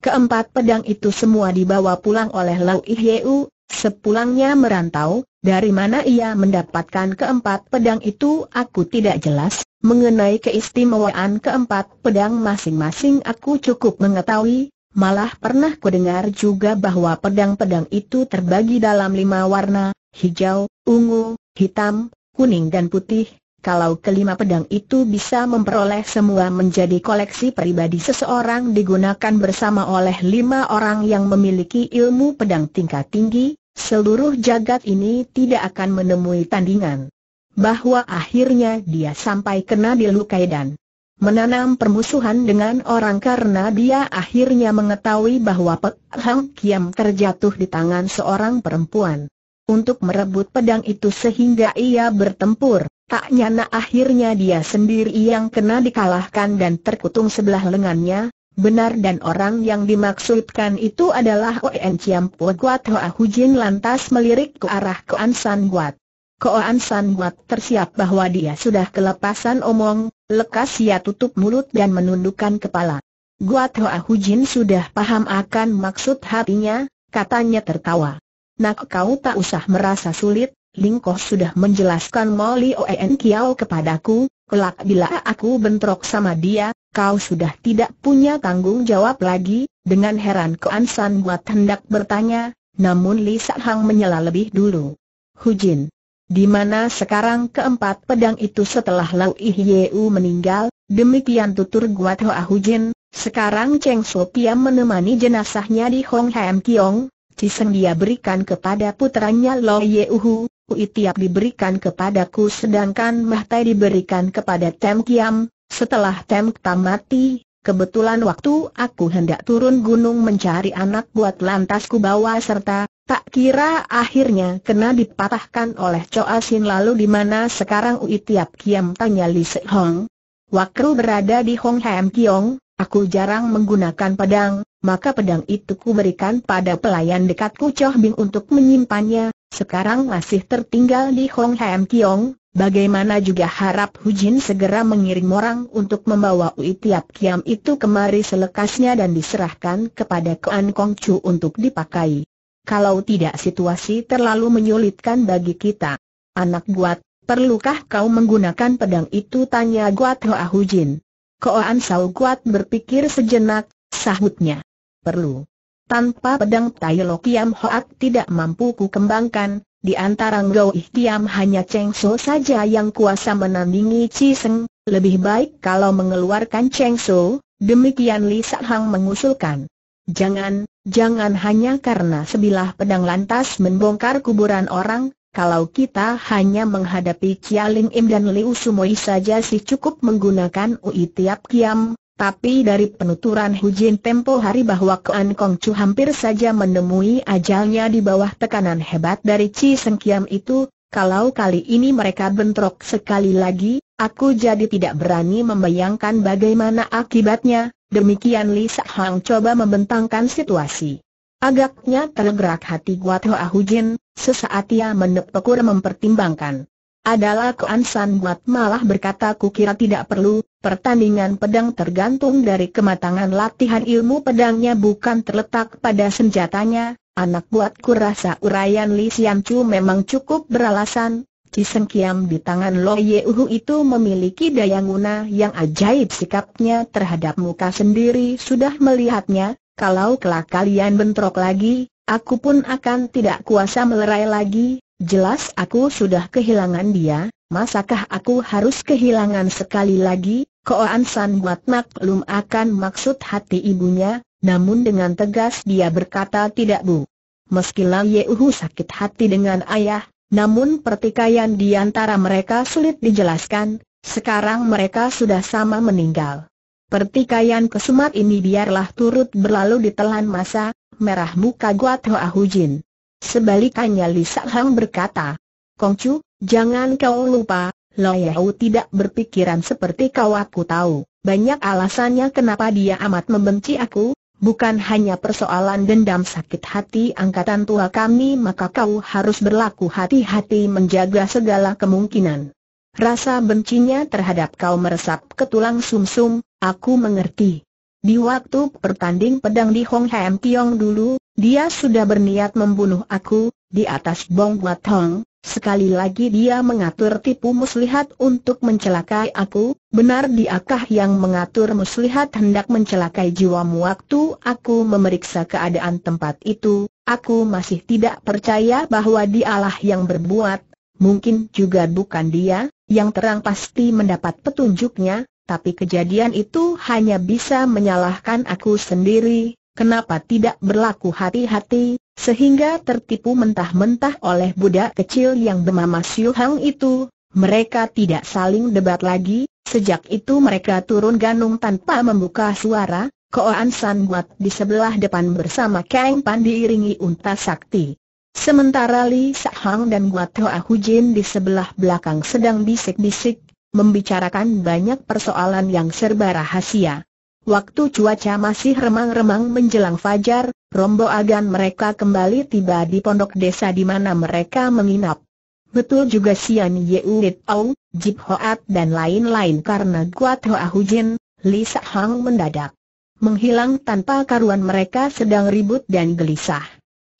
Keempat pedang itu semua dibawa pulang oleh Lau Ihyeu, sepulangnya merantau, dari mana ia mendapatkan keempat pedang itu aku tidak jelas, mengenai keistimewaan keempat pedang masing-masing aku cukup mengetahui, malah pernah kudengar juga bahwa pedang-pedang itu terbagi dalam lima warna, hijau, ungu, hitam, kuning dan putih, kalau kelima pedang itu bisa memperoleh semua menjadi koleksi pribadi seseorang digunakan bersama oleh lima orang yang memiliki ilmu pedang tingkat tinggi, seluruh jagat ini tidak akan menemui tandingan. Bahwa akhirnya dia sampai kena dilukai dan menanam permusuhan dengan orang karena dia akhirnya mengetahui bahwa Pek Hang Kiam terjatuh di tangan seorang perempuan. Untuk merebut pedang itu sehingga ia bertempur Tak nyana akhirnya dia sendiri yang kena dikalahkan dan terkutung sebelah lengannya, benar dan orang yang dimaksudkan itu adalah Oen Chiam Po Guat Hoa Hujin lantas melirik ke arah Koan San Guat. Koan San Guat tersiap bahwa dia sudah kelepasan omong, lekas ia tutup mulut dan menundukkan kepala. Guat Hoa Jin sudah paham akan maksud hatinya, katanya tertawa. Nak kau tak usah merasa sulit, Ling Koh sudah menjelaskan Molly Oen Kiao kepadaku, kelak bila aku bentrok sama dia, kau sudah tidak punya tanggung jawab lagi, dengan heran Koan San buat hendak bertanya, namun Li Sa Hang menyela lebih dulu. Hujin. Di mana sekarang keempat pedang itu setelah Lau Ihyeu meninggal, demikian tutur Guat Hoa Jin. sekarang Cheng So Pia menemani jenazahnya di Hong Ham Kiong, Ciseng dia berikan kepada putranya Lau Yeuhu, Kui Tiap diberikan kepadaku sedangkan Mahtai diberikan kepada Tem Kiam, setelah Tem Tam mati, kebetulan waktu aku hendak turun gunung mencari anak buat lantas ku bawa serta, tak kira akhirnya kena dipatahkan oleh Choa Sin lalu di mana sekarang Ui Tiap Kiam tanya Li Se Hong. wakru berada di Hong Hem Kiong, aku jarang menggunakan pedang, maka pedang itu ku berikan pada pelayan dekatku Choh Bing untuk menyimpannya, sekarang masih tertinggal di Hong Ham Kiong, bagaimana juga harap Hu Jin segera mengirim orang untuk membawa Ui Tiap Kiam itu kemari selekasnya dan diserahkan kepada Kuan Kong Chu untuk dipakai. Kalau tidak situasi terlalu menyulitkan bagi kita. Anak Guat, perlukah kau menggunakan pedang itu? Tanya Guat Hoa Hujin. Koan Sau Guat berpikir sejenak, sahutnya. Perlu. Tanpa pedang Tai Lo Kiam Hoat tidak mampu ku kembangkan, di antara Ngau Kiam hanya Cheng So saja yang kuasa menandingi Chi Seng, lebih baik kalau mengeluarkan Cheng So, demikian Li Sa Hang mengusulkan. Jangan, jangan hanya karena sebilah pedang lantas membongkar kuburan orang, kalau kita hanya menghadapi Chia Ling Im dan Liu Sumoi saja sih cukup menggunakan UI tiap kiam, tapi dari penuturan Hujin tempo hari bahwa Kuan Kong Chu hampir saja menemui ajalnya di bawah tekanan hebat dari Seng Kiam itu, kalau kali ini mereka bentrok sekali lagi, aku jadi tidak berani membayangkan bagaimana akibatnya, demikian Li Hang coba membentangkan situasi. Agaknya tergerak hati Guat Hoa Hujin, sesaat ia menepukur mempertimbangkan. Adalah Kuan San Guat malah berkata kukira tidak perlu, Pertandingan pedang tergantung dari kematangan latihan ilmu pedangnya bukan terletak pada senjatanya, anak buatku rasa urayan Li Xian Chu memang cukup beralasan, Cisengkiam di tangan Lo Ye Uhu itu memiliki daya guna yang ajaib sikapnya terhadap muka sendiri sudah melihatnya, kalau kelak kalian bentrok lagi, aku pun akan tidak kuasa melerai lagi, jelas aku sudah kehilangan dia, Masakah aku harus kehilangan sekali lagi? Koan San buat maklum akan maksud hati ibunya, namun dengan tegas dia berkata tidak bu. Meski Lan Yehu sakit hati dengan ayah, namun pertikaian di antara mereka sulit dijelaskan, sekarang mereka sudah sama meninggal. Pertikaian kesumat ini biarlah turut berlalu ditelan masa, merah muka Guat Hoa Hujin. Sebalikannya Lisa Hang berkata, Kongcu, jangan kau lupa, Loyau tidak berpikiran seperti kau aku tahu, banyak alasannya kenapa dia amat membenci aku, bukan hanya persoalan dendam sakit hati angkatan tua kami maka kau harus berlaku hati-hati menjaga segala kemungkinan. Rasa bencinya terhadap kau meresap ke tulang sumsum, -sum, aku mengerti. Di waktu pertanding pedang di Hong Ham Tiong dulu, dia sudah berniat membunuh aku, di atas Bong Wat Hong, Sekali lagi dia mengatur tipu muslihat untuk mencelakai aku, benar diakah yang mengatur muslihat hendak mencelakai jiwamu waktu aku memeriksa keadaan tempat itu, aku masih tidak percaya bahwa dialah yang berbuat, mungkin juga bukan dia, yang terang pasti mendapat petunjuknya, tapi kejadian itu hanya bisa menyalahkan aku sendiri, kenapa tidak berlaku hati-hati, sehingga tertipu mentah-mentah oleh budak kecil yang bernama Siu Hang itu, mereka tidak saling debat lagi, sejak itu mereka turun ganung tanpa membuka suara, Koan San Guat di sebelah depan bersama Kang Pan diiringi unta sakti. Sementara Li hang dan Guat Hoa Jin di sebelah belakang sedang bisik-bisik, membicarakan banyak persoalan yang serba rahasia. Waktu cuaca masih remang-remang menjelang fajar, rombongan mereka kembali tiba di pondok desa di mana mereka menginap. Betul juga Sian Yeulit Au, Jip Hoat dan lain-lain karena Guat Hoa Hujin, Lisa Hang mendadak. Menghilang tanpa karuan mereka sedang ribut dan gelisah.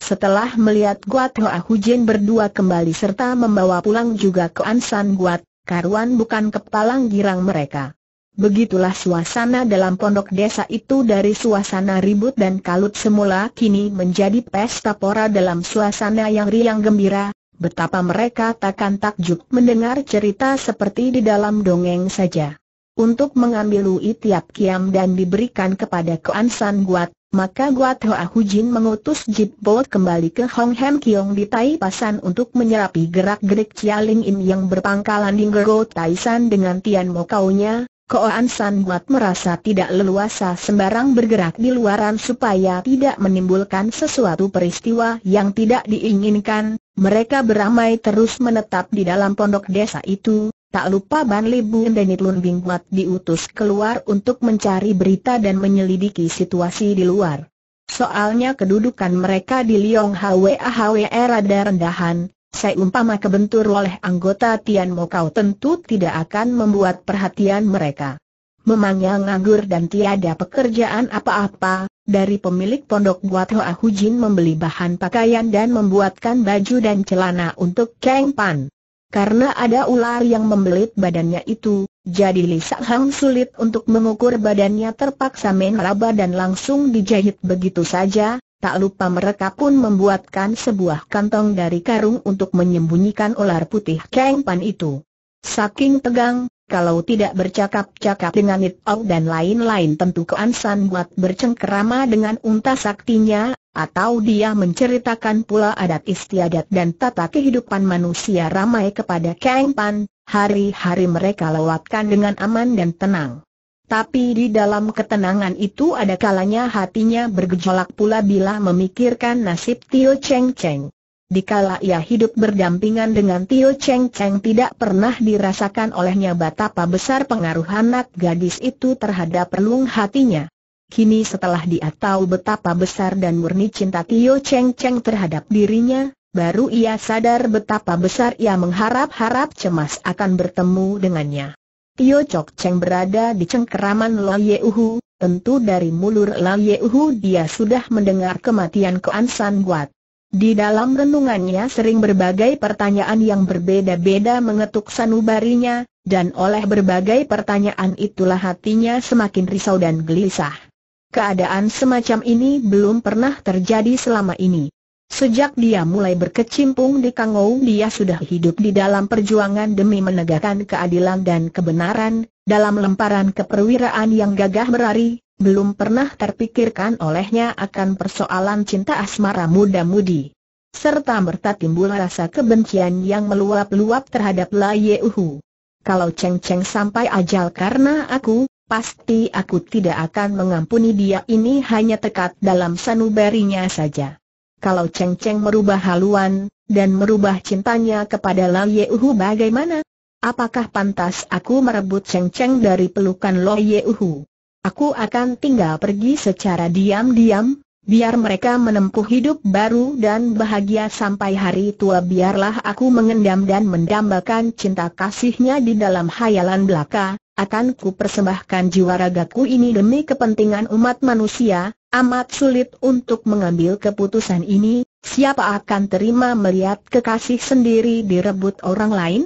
Setelah melihat Guat Hoa Hujin berdua kembali serta membawa pulang juga ke Ansan Guat, karuan bukan kepalang girang mereka. Begitulah suasana dalam pondok desa itu dari suasana ribut dan kalut semula kini menjadi pesta pora dalam suasana yang riang gembira, betapa mereka takkan takjub mendengar cerita seperti di dalam dongeng saja. Untuk mengambil Lui Tiap Kiam dan diberikan kepada Kuan San Guat, maka Guat Hoa Hujin mengutus Jip bolt kembali ke Hong Hem Kiong di Tai Pasan untuk menyerapi gerak-gerik Chia Ling Im yang berpangkalan di Gero Tai San dengan Tian Mo Kaunya, Koan San Buat merasa tidak leluasa sembarang bergerak di luaran supaya tidak menimbulkan sesuatu peristiwa yang tidak diinginkan, mereka beramai terus menetap di dalam pondok desa itu, tak lupa Ban Li Bun dan Itlun Bing Huat diutus keluar untuk mencari berita dan menyelidiki situasi di luar. Soalnya kedudukan mereka di Liong Hwa Hwa rada rendahan, saya umpama kebentur oleh anggota Tian Mo kau tentu tidak akan membuat perhatian mereka. Memangnya nganggur dan tiada pekerjaan apa-apa, dari pemilik pondok buat Hoa Hujin membeli bahan pakaian dan membuatkan baju dan celana untuk Kang Pan. Karena ada ular yang membelit badannya itu, jadi Li Hang sulit untuk mengukur badannya terpaksa main dan langsung dijahit begitu saja, Tak lupa mereka pun membuatkan sebuah kantong dari karung untuk menyembunyikan ular putih Kang Pan itu. Saking tegang, kalau tidak bercakap-cakap dengan Nitau dan lain-lain tentu San buat bercengkerama dengan unta saktinya, atau dia menceritakan pula adat istiadat dan tata kehidupan manusia ramai kepada Kang Pan, hari-hari mereka lewatkan dengan aman dan tenang. Tapi di dalam ketenangan itu ada kalanya hatinya bergejolak pula bila memikirkan nasib Tio Cheng Cheng. Dikala ia hidup berdampingan dengan Tio Cheng Cheng tidak pernah dirasakan olehnya betapa besar pengaruh anak gadis itu terhadap relung hatinya. Kini setelah dia tahu betapa besar dan murni cinta Tio Cheng Cheng terhadap dirinya, baru ia sadar betapa besar ia mengharap-harap cemas akan bertemu dengannya. Tio Chok Cheng berada di cengkeraman Lo Ye Uhu, tentu dari mulur Lo Ye Uhu dia sudah mendengar kematian Koan San Guat. Di dalam renungannya sering berbagai pertanyaan yang berbeda-beda mengetuk sanubarinya, dan oleh berbagai pertanyaan itulah hatinya semakin risau dan gelisah. Keadaan semacam ini belum pernah terjadi selama ini. Sejak dia mulai berkecimpung di Kangou dia sudah hidup di dalam perjuangan demi menegakkan keadilan dan kebenaran, dalam lemparan keperwiraan yang gagah berari, belum pernah terpikirkan olehnya akan persoalan cinta asmara muda-mudi. Serta merta timbul rasa kebencian yang meluap-luap terhadap Lai Yehu. Kalau Cheng Cheng sampai ajal karena aku, pasti aku tidak akan mengampuni dia ini hanya tekat dalam sanubarinya saja kalau Cheng Cheng merubah haluan, dan merubah cintanya kepada Lo Uhu bagaimana? Apakah pantas aku merebut Cheng Cheng dari pelukan Lo Uhu? Aku akan tinggal pergi secara diam-diam, biar mereka menempuh hidup baru dan bahagia sampai hari tua biarlah aku mengendam dan mendambakan cinta kasihnya di dalam hayalan belaka, akan ku persembahkan jiwa ragaku ini demi kepentingan umat manusia, amat sulit untuk mengambil keputusan ini, siapa akan terima melihat kekasih sendiri direbut orang lain?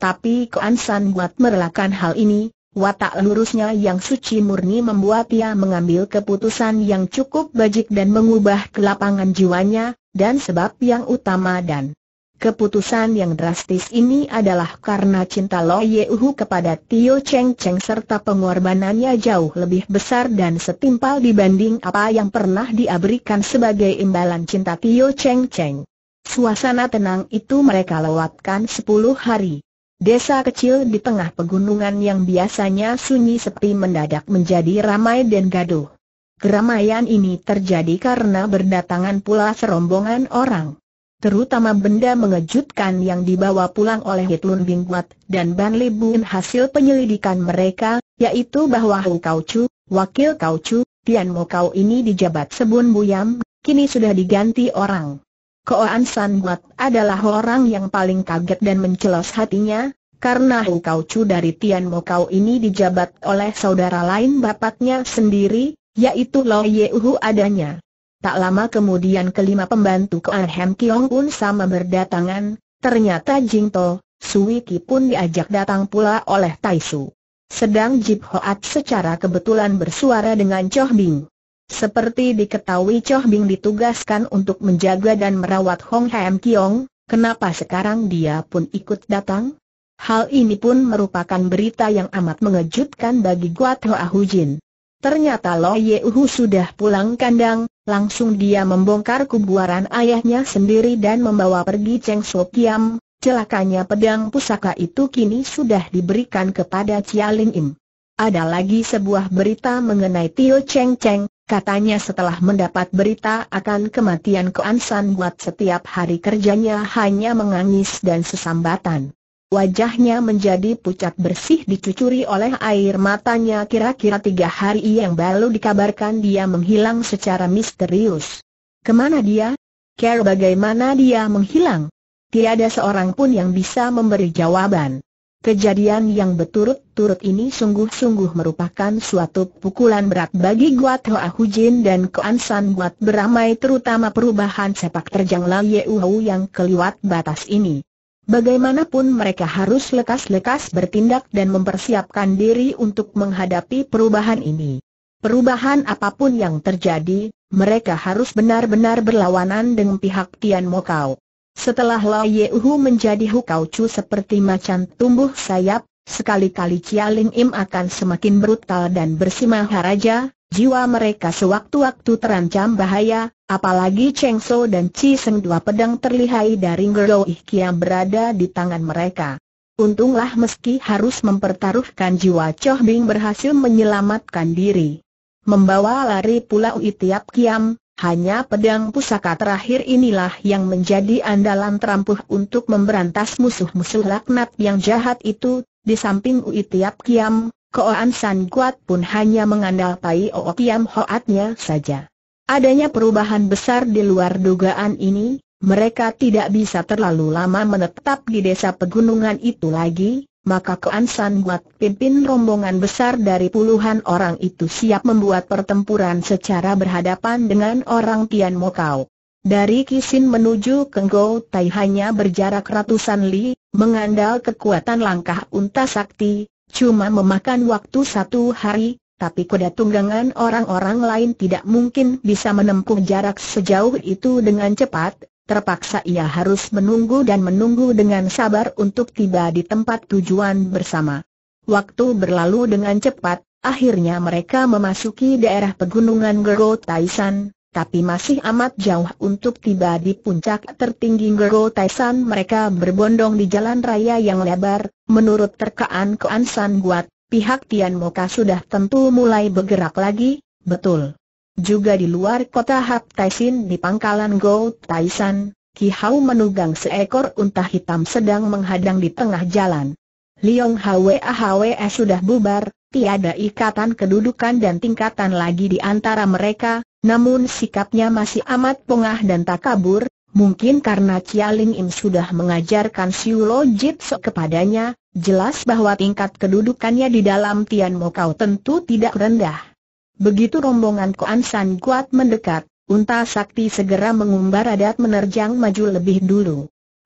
Tapi keansan buat merelakan hal ini, watak lurusnya yang suci murni membuat ia mengambil keputusan yang cukup bajik dan mengubah kelapangan jiwanya, dan sebab yang utama dan Keputusan yang drastis ini adalah karena cinta Lo Yehu kepada Tio Cheng Cheng serta pengorbanannya jauh lebih besar dan setimpal dibanding apa yang pernah dia sebagai imbalan cinta Tio Cheng Cheng. Suasana tenang itu mereka lewatkan 10 hari. Desa kecil di tengah pegunungan yang biasanya sunyi sepi mendadak menjadi ramai dan gaduh. Keramaian ini terjadi karena berdatangan pula serombongan orang terutama benda mengejutkan yang dibawa pulang oleh Hitlun Bingguat dan Ban Li hasil penyelidikan mereka, yaitu bahwa Hu Kau wakil Kau Chu, Tian Mo Kau ini dijabat Sebun Buyam, kini sudah diganti orang. Koan San adalah orang yang paling kaget dan mencelos hatinya, karena Hu Kau dari Tian Mo Kau ini dijabat oleh saudara lain bapaknya sendiri, yaitu Lo Ye Uhu adanya. Tak lama kemudian kelima pembantu ke Hem Kiong pun sama berdatangan, ternyata Jing To, Sui Ki pun diajak datang pula oleh Tai Su. Sedang Jip Hoat secara kebetulan bersuara dengan Choh Bing. Seperti diketahui Choh Bing ditugaskan untuk menjaga dan merawat Hong Hem Kiong, kenapa sekarang dia pun ikut datang? Hal ini pun merupakan berita yang amat mengejutkan bagi Guat Hoa Hujin. Ternyata Lo Yehu sudah pulang kandang, langsung dia membongkar kubuaran ayahnya sendiri dan membawa pergi Cheng So Kiam. Celakanya pedang pusaka itu kini sudah diberikan kepada Chia Ling Im. Ada lagi sebuah berita mengenai Tio Cheng Cheng, katanya setelah mendapat berita akan kematian Koan San buat setiap hari kerjanya hanya mengangis dan sesambatan. Wajahnya menjadi pucat bersih dicucuri oleh air matanya kira-kira tiga hari yang baru dikabarkan dia menghilang secara misterius. Kemana dia? Care bagaimana dia menghilang? Tiada seorang pun yang bisa memberi jawaban. Kejadian yang berturut-turut ini sungguh-sungguh merupakan suatu pukulan berat bagi Guat Hoa Hujin dan Keansan buat beramai terutama perubahan sepak terjang Lai Yeu yang keliwat batas ini. Bagaimanapun mereka harus lekas-lekas bertindak dan mempersiapkan diri untuk menghadapi perubahan ini. Perubahan apapun yang terjadi, mereka harus benar-benar berlawanan dengan pihak Tian Mokau. Setelah Lao Yehu menjadi Hukau Chu seperti macan tumbuh sayap, sekali-kali Chia Ling Im akan semakin brutal dan bersimah haraja, jiwa mereka sewaktu-waktu terancam bahaya, apalagi Cheng So dan Chi Seng dua pedang terlihai dari Ngero yang berada di tangan mereka. Untunglah meski harus mempertaruhkan jiwa Choh Bing berhasil menyelamatkan diri. Membawa lari pulau Itiap Kiam, hanya pedang pusaka terakhir inilah yang menjadi andalan terampuh untuk memberantas musuh-musuh laknat yang jahat itu, di samping Tiap Kiam, Koan San Guat pun hanya mengandal Pai O Yam Hoatnya saja. Adanya perubahan besar di luar dugaan ini, mereka tidak bisa terlalu lama menetap di desa pegunungan itu lagi, maka Koan San Guat pimpin rombongan besar dari puluhan orang itu siap membuat pertempuran secara berhadapan dengan orang Tian Mokau. Dari Kisin menuju Kenggou Tai hanya berjarak ratusan li, mengandalkan kekuatan langkah unta sakti, Cuma memakan waktu satu hari, tapi kuda tunggangan orang-orang lain tidak mungkin bisa menempuh jarak sejauh itu dengan cepat, terpaksa ia harus menunggu dan menunggu dengan sabar untuk tiba di tempat tujuan bersama. Waktu berlalu dengan cepat, akhirnya mereka memasuki daerah pegunungan Gero Taisan, tapi masih amat jauh untuk tiba di puncak tertinggi Gero Taisan mereka berbondong di jalan raya yang lebar, menurut terkaan Koan San Guat, pihak Tian Moka sudah tentu mulai bergerak lagi, betul. Juga di luar kota Hap Taisin di pangkalan Go Taisan, Ki Hao menugang seekor unta hitam sedang menghadang di tengah jalan. Liong Hwe Hwa sudah bubar, tiada ikatan kedudukan dan tingkatan lagi di antara mereka, namun sikapnya masih amat pongah dan tak kabur, mungkin karena Cialing Im sudah mengajarkan Siulo Jitsu kepadanya, jelas bahwa tingkat kedudukannya di dalam Tian Mo Kau tentu tidak rendah. Begitu rombongan Koan San kuat mendekat, Unta Sakti segera mengumbar adat menerjang maju lebih dulu.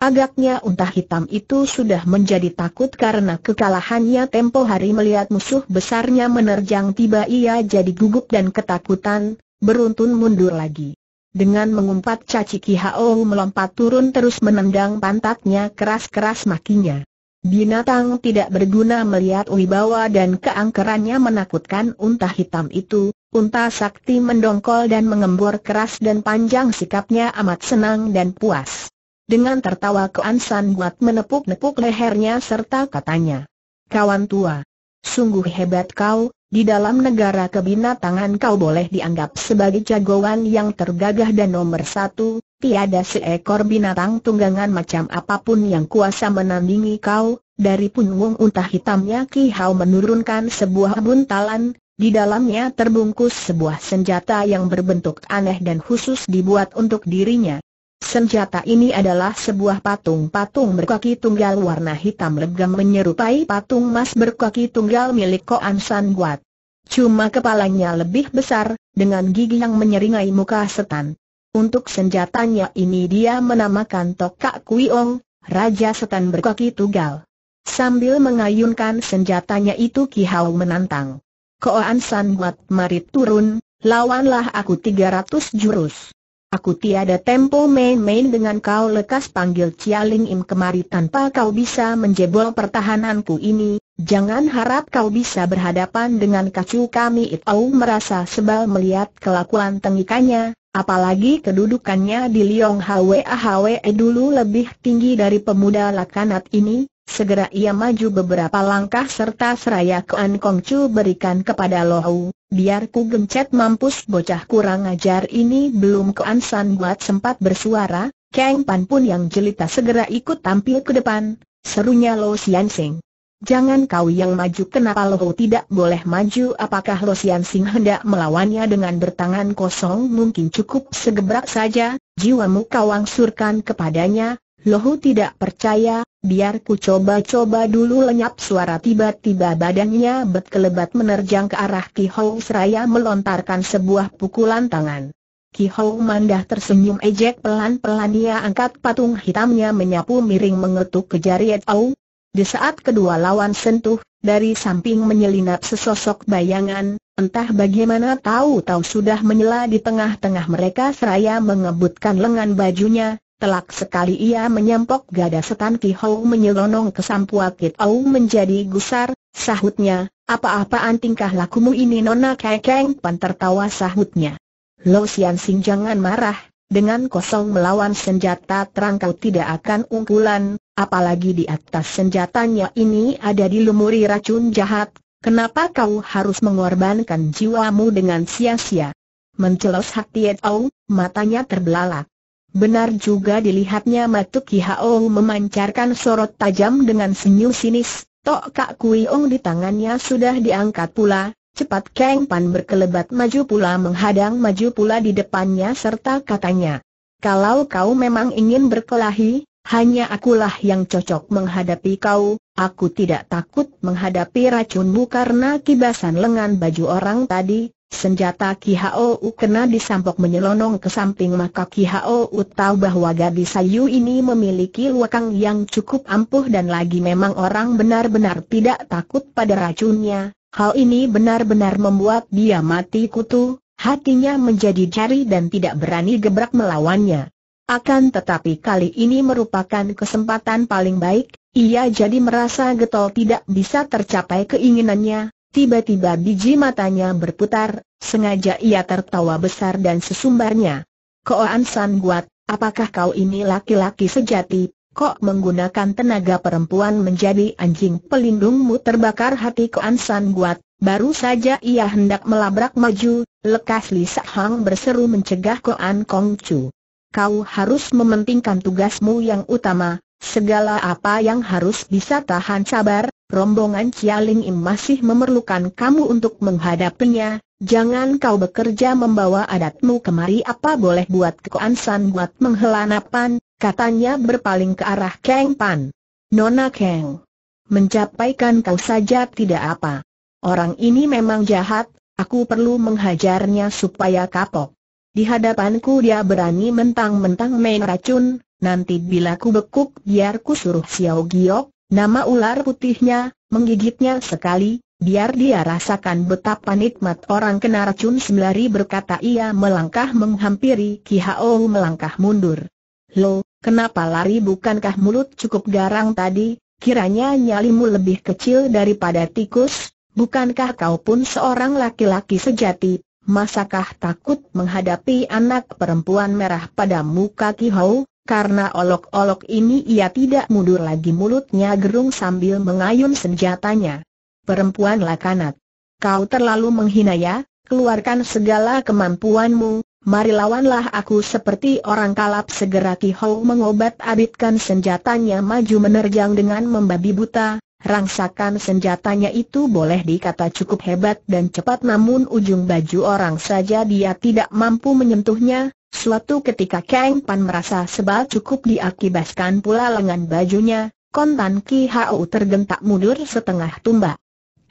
Agaknya unta hitam itu sudah menjadi takut karena kekalahannya tempo hari melihat musuh besarnya menerjang tiba ia jadi gugup dan ketakutan, beruntun mundur lagi. Dengan mengumpat caci Ki Hao melompat turun terus menendang pantatnya keras-keras makinya. Binatang tidak berguna melihat wibawa dan keangkerannya menakutkan unta hitam itu, unta sakti mendongkol dan mengembur keras dan panjang sikapnya amat senang dan puas. Dengan tertawa keansan buat menepuk-nepuk lehernya serta katanya, Kawan tua, sungguh hebat kau, di dalam negara kebinatangan kau boleh dianggap sebagai jagoan yang tergagah dan nomor satu, tiada seekor binatang tunggangan macam apapun yang kuasa menandingi kau, dari punggung unta hitamnya Ki Hao menurunkan sebuah buntalan, di dalamnya terbungkus sebuah senjata yang berbentuk aneh dan khusus dibuat untuk dirinya. Senjata ini adalah sebuah patung-patung berkaki tunggal warna hitam legam menyerupai patung emas berkaki tunggal milik Koan San Guat. Cuma kepalanya lebih besar, dengan gigi yang menyeringai muka setan. Untuk senjatanya ini dia menamakan Tokak Kuiong, Raja Setan Berkaki Tugal. Sambil mengayunkan senjatanya itu Ki Hao menantang. Koan San Buat mari turun, lawanlah aku 300 jurus. Aku tiada tempo main-main dengan kau lekas panggil Cialing Im kemari tanpa kau bisa menjebol pertahananku ini, Jangan harap kau bisa berhadapan dengan kacu kami Itau merasa sebal melihat kelakuan tengikannya, apalagi kedudukannya di Liong Hwe Hwe dulu lebih tinggi dari pemuda lakanat ini, segera ia maju beberapa langkah serta seraya Kuan Kong Chu berikan kepada Lohu, biar ku gencet mampus bocah kurang ajar ini belum Kuan San buat sempat bersuara, Kang Pan pun yang jelita segera ikut tampil ke depan, serunya Lo Sian Sing. Jangan kau yang maju kenapa lo tidak boleh maju apakah Lo Sian Sing hendak melawannya dengan bertangan kosong mungkin cukup segebrak saja, jiwamu kau angsurkan kepadanya, Lohu tidak percaya, biar ku coba-coba dulu lenyap suara tiba-tiba badannya berkelebat menerjang ke arah Ki Hou seraya melontarkan sebuah pukulan tangan. Ki Hou mandah tersenyum ejek pelan-pelan ia angkat patung hitamnya menyapu miring mengetuk ke jari Au, di saat kedua lawan sentuh, dari samping menyelinap sesosok bayangan, entah bagaimana tahu-tahu sudah menyela di tengah-tengah mereka seraya mengebutkan lengan bajunya, Telak sekali ia menyempok gada setan Ki Hou menyeronong ke Sampua Kit Au menjadi gusar, sahutnya, apa-apaan tingkah lakumu ini Nona Kekeng Pan tertawa sahutnya. Lo Sian Sing jangan marah, dengan kosong melawan senjata terang kau tidak akan unggulan. Apalagi di atas senjatanya ini ada dilumuri racun jahat, kenapa kau harus mengorbankan jiwamu dengan sia-sia? Mencelos hati Tau, matanya terbelalak. Benar juga dilihatnya Matu Hao memancarkan sorot tajam dengan senyum sinis, Tok Kak Kui Ong di tangannya sudah diangkat pula, cepat Kang Pan berkelebat maju pula menghadang maju pula di depannya serta katanya, kalau kau memang ingin berkelahi, hanya akulah yang cocok menghadapi kau, aku tidak takut menghadapi racunmu karena kibasan lengan baju orang tadi, senjata Ki Hou kena disampok menyelonong ke samping maka Ki Hou tahu bahwa gadis sayu ini memiliki luakang yang cukup ampuh dan lagi memang orang benar-benar tidak takut pada racunnya, hal ini benar-benar membuat dia mati kutu, hatinya menjadi jari dan tidak berani gebrak melawannya. Akan tetapi kali ini merupakan kesempatan paling baik, ia jadi merasa getol tidak bisa tercapai keinginannya, tiba-tiba biji matanya berputar, sengaja ia tertawa besar dan sesumbarnya. Koan San Guat, apakah kau ini laki-laki sejati, kok menggunakan tenaga perempuan menjadi anjing pelindungmu terbakar hati Koan San Guat, baru saja ia hendak melabrak maju, lekas Li Hang berseru mencegah Koan Kong Chu kau harus mementingkan tugasmu yang utama, segala apa yang harus bisa tahan sabar, rombongan Cialing Im masih memerlukan kamu untuk menghadapinya, jangan kau bekerja membawa adatmu kemari apa boleh buat San buat menghela napan, katanya berpaling ke arah Kang Pan. Nona Kang, mencapaikan kau saja tidak apa. Orang ini memang jahat, aku perlu menghajarnya supaya kapok. Di hadapanku dia berani mentang-mentang main racun, nanti bila ku bekuk biar ku suruh Xiao Giok, nama ular putihnya, menggigitnya sekali, biar dia rasakan betapa nikmat orang kena racun sembari berkata ia melangkah menghampiri Ki Hao melangkah mundur. Lo, kenapa lari bukankah mulut cukup garang tadi, kiranya nyalimu lebih kecil daripada tikus, bukankah kau pun seorang laki-laki sejati, Masakah takut menghadapi anak perempuan merah pada muka Kihau? Karena olok-olok ini ia tidak mundur lagi mulutnya gerung sambil mengayun senjatanya. Perempuan lakanat. Kau terlalu menghina ya, keluarkan segala kemampuanmu, mari lawanlah aku seperti orang kalap segera Kihau mengobat abitkan senjatanya maju menerjang dengan membabi buta, Rangsakan senjatanya itu boleh dikata cukup hebat dan cepat namun ujung baju orang saja dia tidak mampu menyentuhnya. Suatu ketika Kang Pan merasa sebal cukup diakibaskan pula lengan bajunya, kontan Ki Hao tergentak mundur setengah tumbak.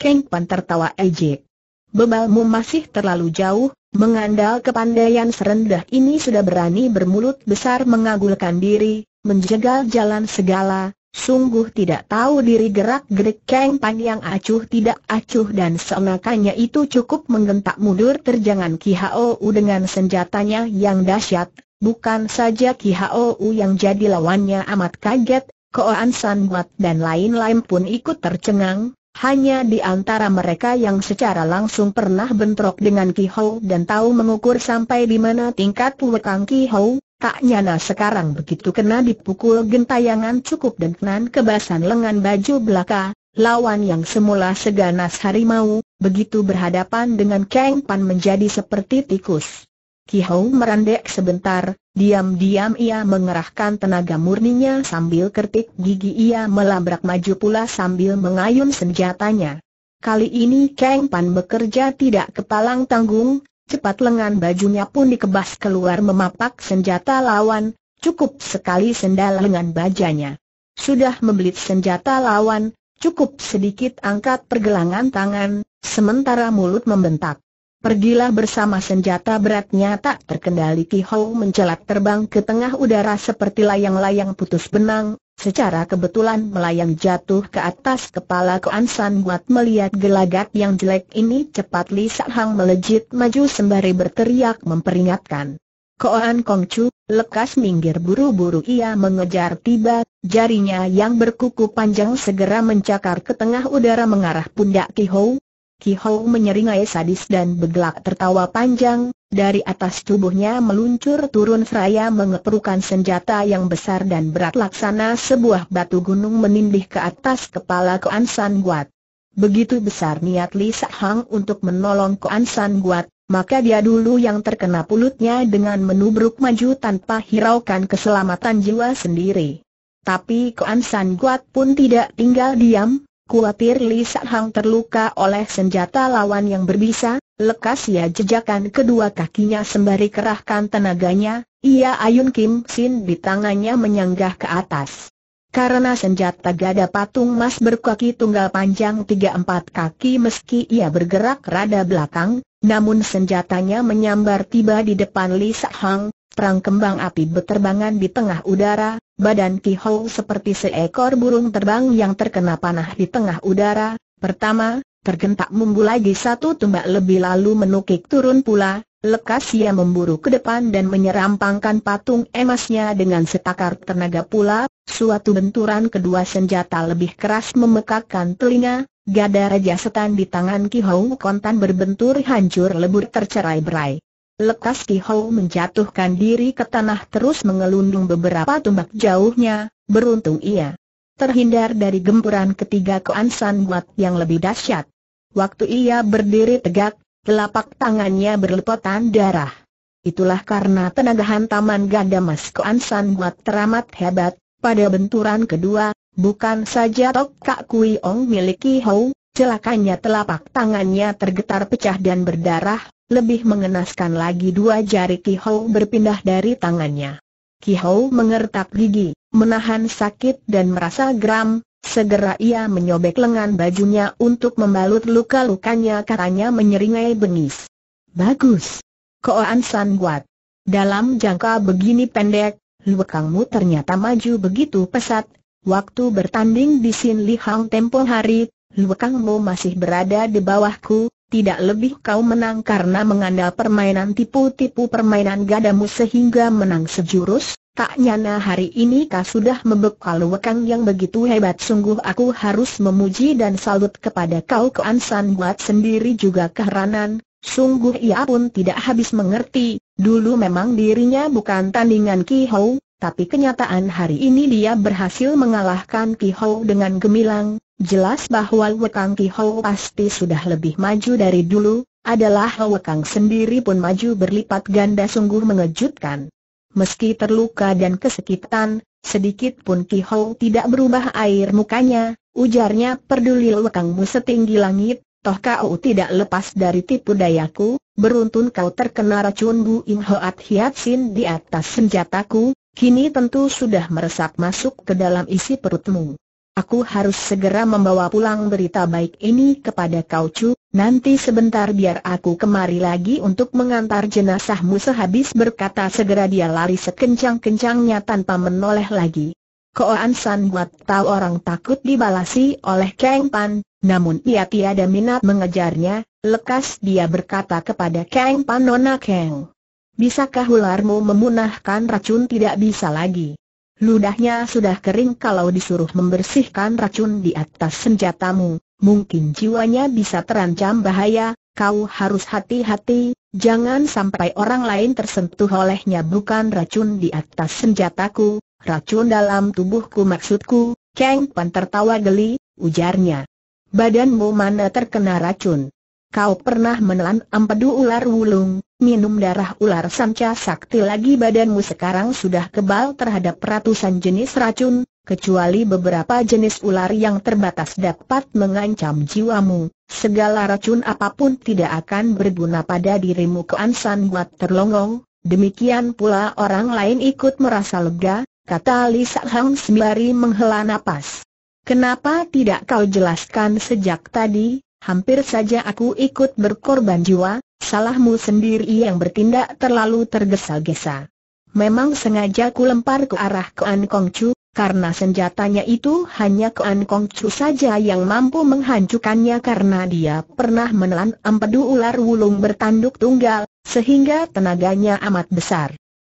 Kang Pan tertawa ejek. Bebalmu masih terlalu jauh, mengandal kepandaian serendah ini sudah berani bermulut besar mengagulkan diri, menjegal jalan segala, Sungguh tidak tahu diri gerak-gerik Kang Pan yang acuh tidak acuh dan seenakannya itu cukup menggentak mundur terjangan Ki Hou dengan senjatanya yang dahsyat. Bukan saja Ki Hou yang jadi lawannya amat kaget, Koan San Buat dan lain-lain pun ikut tercengang. Hanya di antara mereka yang secara langsung pernah bentrok dengan Ki Hou dan tahu mengukur sampai di mana tingkat wekang Ki Hou, Tak nyana sekarang begitu kena dipukul gentayangan cukup dengan kebasan lengan baju belaka, lawan yang semula seganas harimau, begitu berhadapan dengan Kang Pan menjadi seperti tikus. Ki Hou merendek sebentar, diam-diam ia mengerahkan tenaga murninya sambil kertik gigi ia melabrak maju pula sambil mengayun senjatanya. Kali ini Kang Pan bekerja tidak kepalang tanggung, cepat lengan bajunya pun dikebas keluar memapak senjata lawan, cukup sekali sendal lengan bajanya. Sudah membelit senjata lawan, cukup sedikit angkat pergelangan tangan, sementara mulut membentak. Pergilah bersama senjata beratnya tak terkendali Ki Hou mencelat terbang ke tengah udara seperti layang-layang putus benang, Secara kebetulan melayang jatuh ke atas kepala Koan San buat melihat gelagat yang jelek ini cepat Li Hang melejit maju sembari berteriak memperingatkan. Koan Chu, lekas minggir buru-buru ia mengejar tiba, jarinya yang berkuku panjang segera mencakar ke tengah udara mengarah pundak Ki Hou, Kihou menyeringai sadis dan bergelak tertawa panjang, dari atas tubuhnya meluncur turun seraya mengeperukan senjata yang besar dan berat laksana sebuah batu gunung menindih ke atas kepala Koan San Guat. Begitu besar niat Li Hang untuk menolong Koan San Guat, maka dia dulu yang terkena pulutnya dengan menubruk maju tanpa hiraukan keselamatan jiwa sendiri. Tapi Koan San Guat pun tidak tinggal diam, Kuatir Li Hang terluka oleh senjata lawan yang berbisa, lekas ia jejakan kedua kakinya sembari kerahkan tenaganya, ia ayun Kim Sin di tangannya menyanggah ke atas. Karena senjata gada patung mas berkaki tunggal panjang 3-4 kaki meski ia bergerak rada belakang, namun senjatanya menyambar tiba di depan Li Hang, perang kembang api berterbangan di tengah udara, badan Ki Hou seperti seekor burung terbang yang terkena panah di tengah udara, pertama, tergentak membulai satu tumbak lebih lalu menukik turun pula, Lekas ia memburu ke depan dan menyerampangkan patung emasnya dengan setakar tenaga pula, suatu benturan kedua senjata lebih keras memekakkan telinga, gada raja setan di tangan Ki Hong kontan berbentur hancur lebur tercerai-berai. Lekas Hou menjatuhkan diri ke tanah terus mengelundung beberapa tumbak jauhnya, beruntung ia terhindar dari gempuran ketiga keansan buat yang lebih dahsyat. Waktu ia berdiri tegak, telapak tangannya berlepotan darah. Itulah karena tenaga hantaman ganda mas keansan buat teramat hebat, pada benturan kedua, bukan saja Tok Kak Kui Ong miliki Hou, celakanya telapak tangannya tergetar pecah dan berdarah, lebih mengenaskan lagi dua jari Kihou berpindah dari tangannya. Kihou mengertak gigi, menahan sakit dan merasa geram, segera ia menyobek lengan bajunya untuk membalut luka-lukanya katanya menyeringai bengis. Bagus! Koan San buat. Dalam jangka begini pendek, Luekangmu ternyata maju begitu pesat, waktu bertanding di Sin Li Hang tempo hari, Luekangmu masih berada di bawahku, tidak lebih kau menang karena mengandal permainan tipu-tipu permainan gadamu sehingga menang sejurus, tak nyana hari ini kau sudah membekal wekang yang begitu hebat sungguh aku harus memuji dan salut kepada kau keansan buat sendiri juga keheranan, sungguh ia pun tidak habis mengerti, dulu memang dirinya bukan tandingan Ki Hou, tapi kenyataan hari ini dia berhasil mengalahkan Ki Ho dengan gemilang, jelas bahwa Wekang Ho pasti sudah lebih maju dari dulu, adalah Wekang sendiri pun maju berlipat ganda sungguh mengejutkan. Meski terluka dan kesekitan, sedikit pun Ki Ho tidak berubah air mukanya, ujarnya peduli lekangmu setinggi langit, toh kau tidak lepas dari tipu dayaku, beruntun kau terkena racun Bu Ing Hoat Hiatsin di atas senjataku, Kini tentu sudah meresap masuk ke dalam isi perutmu. Aku harus segera membawa pulang berita baik ini kepada kau cu, nanti sebentar biar aku kemari lagi untuk mengantar jenazahmu sehabis berkata segera dia lari sekencang-kencangnya tanpa menoleh lagi. Koan San buat tahu orang takut dibalasi oleh Kang Pan, namun ia tiada minat mengejarnya, lekas dia berkata kepada Kang Pan Nona Kang. Bisakah ularmu memunahkan racun tidak bisa lagi? Ludahnya sudah kering kalau disuruh membersihkan racun di atas senjatamu, mungkin jiwanya bisa terancam bahaya, kau harus hati-hati, jangan sampai orang lain tersentuh olehnya bukan racun di atas senjataku, racun dalam tubuhku maksudku, Kang Pan tertawa geli, ujarnya. Badanmu mana terkena racun? Kau pernah menelan empedu ular wulung, minum darah ular sanca sakti lagi badanmu sekarang sudah kebal terhadap ratusan jenis racun, kecuali beberapa jenis ular yang terbatas dapat mengancam jiwamu. Segala racun apapun tidak akan berguna pada dirimu keansan buat terlongong, demikian pula orang lain ikut merasa lega, kata Lisa Hang sembari menghela napas. Kenapa tidak kau jelaskan sejak tadi, hampir saja aku ikut berkorban jiwa, salahmu sendiri yang bertindak terlalu tergesa-gesa. Memang sengaja ku lempar ke arah Kuan Kong Chu, karena senjatanya itu hanya Kuan Kong Chu saja yang mampu menghancurkannya karena dia pernah menelan empedu ular wulung bertanduk tunggal, sehingga tenaganya amat besar.